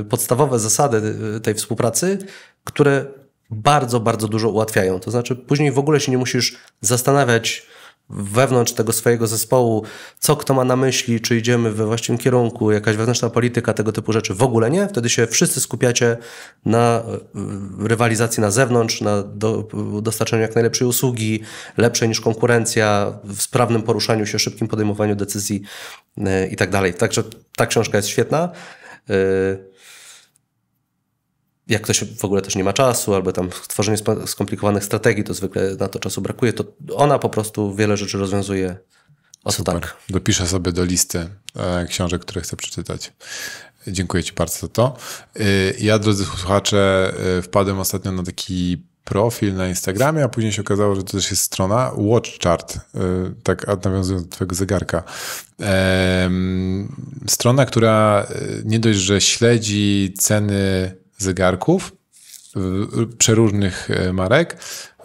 Speaker 2: y, podstawowe zasady y, tej współpracy, które bardzo, bardzo dużo ułatwiają. To znaczy, później w ogóle się nie musisz zastanawiać, wewnątrz tego swojego zespołu, co kto ma na myśli, czy idziemy we właściwym kierunku, jakaś wewnętrzna polityka, tego typu rzeczy w ogóle nie. Wtedy się wszyscy skupiacie na y, rywalizacji na zewnątrz, na do, dostarczeniu jak najlepszej usługi, lepszej niż konkurencja, w sprawnym poruszaniu się, szybkim podejmowaniu decyzji y, i tak dalej. Także ta książka jest świetna. Y, jak ktoś w ogóle też nie ma czasu, albo tam tworzenie skomplikowanych strategii, to zwykle na to czasu brakuje, to ona po prostu wiele rzeczy rozwiązuje
Speaker 1: od Super. tak. Dopiszę sobie do listy e, książek, które chcę przeczytać. Dziękuję Ci bardzo za to. E, ja, drodzy słuchacze, e, wpadłem ostatnio na taki profil na Instagramie, a później się okazało, że to też jest strona WatchChart, e, tak nawiązując do twojego zegarka. Strona, która nie dość, że śledzi ceny zegarków przeróżnych e, marek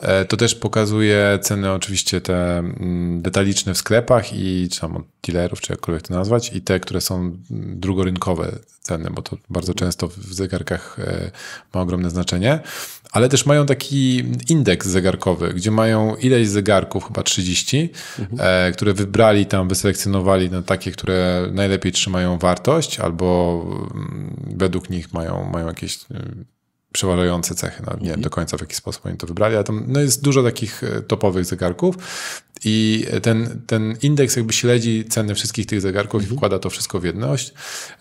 Speaker 1: E, to też pokazuje ceny oczywiście te mm, detaliczne w sklepach i czy tam od dealerów, czy jakkolwiek to nazwać, i te, które są mm, drugorynkowe ceny, bo to bardzo często w zegarkach e, ma ogromne znaczenie. Ale też mają taki indeks zegarkowy, gdzie mają ileś zegarków, chyba 30, mhm. E, które wybrali tam, wyselekcjonowali na takie, które najlepiej trzymają wartość albo mm, według nich mają, mają jakieś y, przeważające cechy. nie wiem mhm. do końca w jaki sposób oni to wybrali, ale tam no, jest dużo takich e, topowych zegarków i e, ten, ten indeks jakby śledzi ceny wszystkich tych zegarków i mhm. wkłada to wszystko w jedność.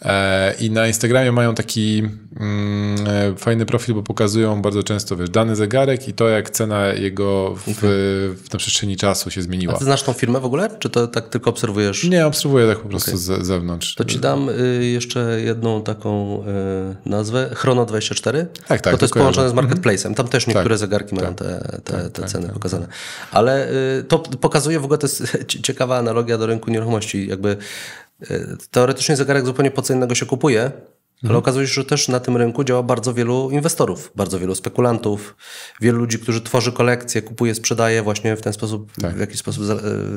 Speaker 1: E, I na Instagramie mają taki mm, fajny profil, bo pokazują bardzo często wiesz, dany zegarek i to, jak cena jego w, w, na przestrzeni czasu się zmieniła. A ty znasz tą firmę w ogóle, czy to tak tylko obserwujesz? Nie, obserwuję tak po prostu okay. z zewnątrz. To ci
Speaker 2: dam y, jeszcze jedną taką y, nazwę, Chrono24. Tak, tak, bo to jest połączone z marketplacem. Tam też tak, niektóre tak, zegarki mają tak, te, te, tak, te ceny pokazane. Ale y, to pokazuje w ogóle, to jest ciekawa analogia do rynku nieruchomości. Jakby y, teoretycznie zegarek zupełnie po co innego się kupuje, ale mhm. okazuje się, że też na tym rynku działa bardzo wielu inwestorów, bardzo wielu spekulantów, wielu ludzi, którzy tworzy kolekcje, kupuje, sprzedaje właśnie w ten sposób, tak. w jakiś sposób, e,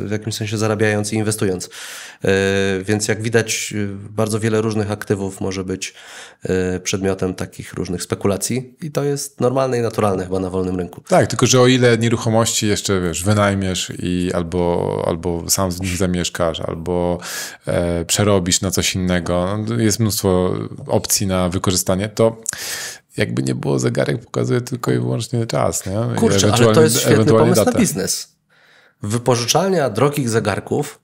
Speaker 2: w jakimś sensie zarabiając i inwestując. E, więc jak widać, e, bardzo wiele różnych aktywów może być przedmiotem takich różnych spekulacji i to jest normalne i naturalne chyba na wolnym rynku.
Speaker 1: Tak, tylko że o ile nieruchomości jeszcze wiesz, wynajmiesz i albo, albo sam z nich zamieszkasz, albo e, przerobisz na coś innego, no, jest mnóstwo opcji na wykorzystanie, to jakby nie było zegarek, pokazuje tylko i wyłącznie czas. Nie? Kurczę, ale to jest świetny pomysł data. na biznes.
Speaker 2: Wypożyczalnia drogich
Speaker 1: zegarków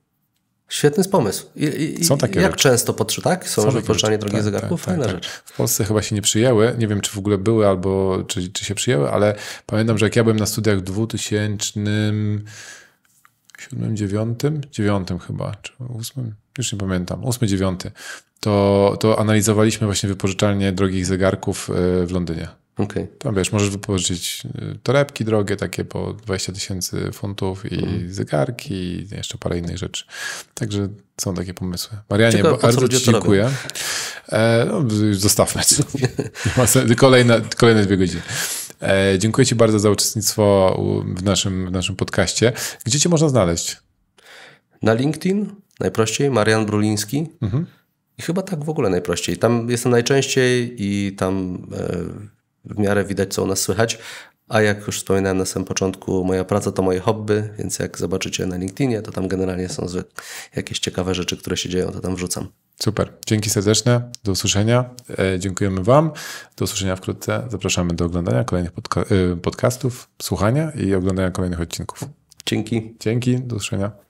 Speaker 2: Świetny pomysł. I, i, Są takie Jak rzeczy. często
Speaker 1: potrzy, tak? Są, Są drogich tak, zegarków? Tak, Fajna tak, tak. rzecz. W Polsce chyba się nie przyjęły. Nie wiem, czy w ogóle były albo czy, czy się przyjęły, ale pamiętam, że jak ja byłem na studiach w 2007, 9, 9 chyba, czy 8, już nie pamiętam, 8, 9, to, to analizowaliśmy właśnie wypożyczalnie drogich zegarków e, w Londynie. Okay. Tam wiesz, możesz wypożyczyć e, torebki drogie, takie po 20 tysięcy funtów i mm. zegarki i jeszcze parę innych rzeczy. Także są takie pomysły. Marianie, Ciekawe, bardzo Ci dziękuję. E, no, już zostawmy. Kolejne, kolejne dwie godziny. E, dziękuję Ci bardzo za uczestnictwo w naszym, w naszym podcaście. Gdzie Cię można znaleźć? Na LinkedIn najprościej, Marian Bruliński. Mhm. I chyba tak w ogóle najprościej.
Speaker 2: Tam jestem najczęściej i tam e, w miarę widać, co u nas słychać. A jak już wspominałem na samym początku, moja praca to moje hobby, więc jak zobaczycie na LinkedInie, to tam
Speaker 1: generalnie są jakieś ciekawe rzeczy, które się dzieją, to tam wrzucam. Super. Dzięki serdeczne. Do usłyszenia. E, dziękujemy Wam. Do usłyszenia wkrótce. Zapraszamy do oglądania kolejnych podca e, podcastów, słuchania i oglądania kolejnych odcinków. Dzięki. Dzięki. Do usłyszenia.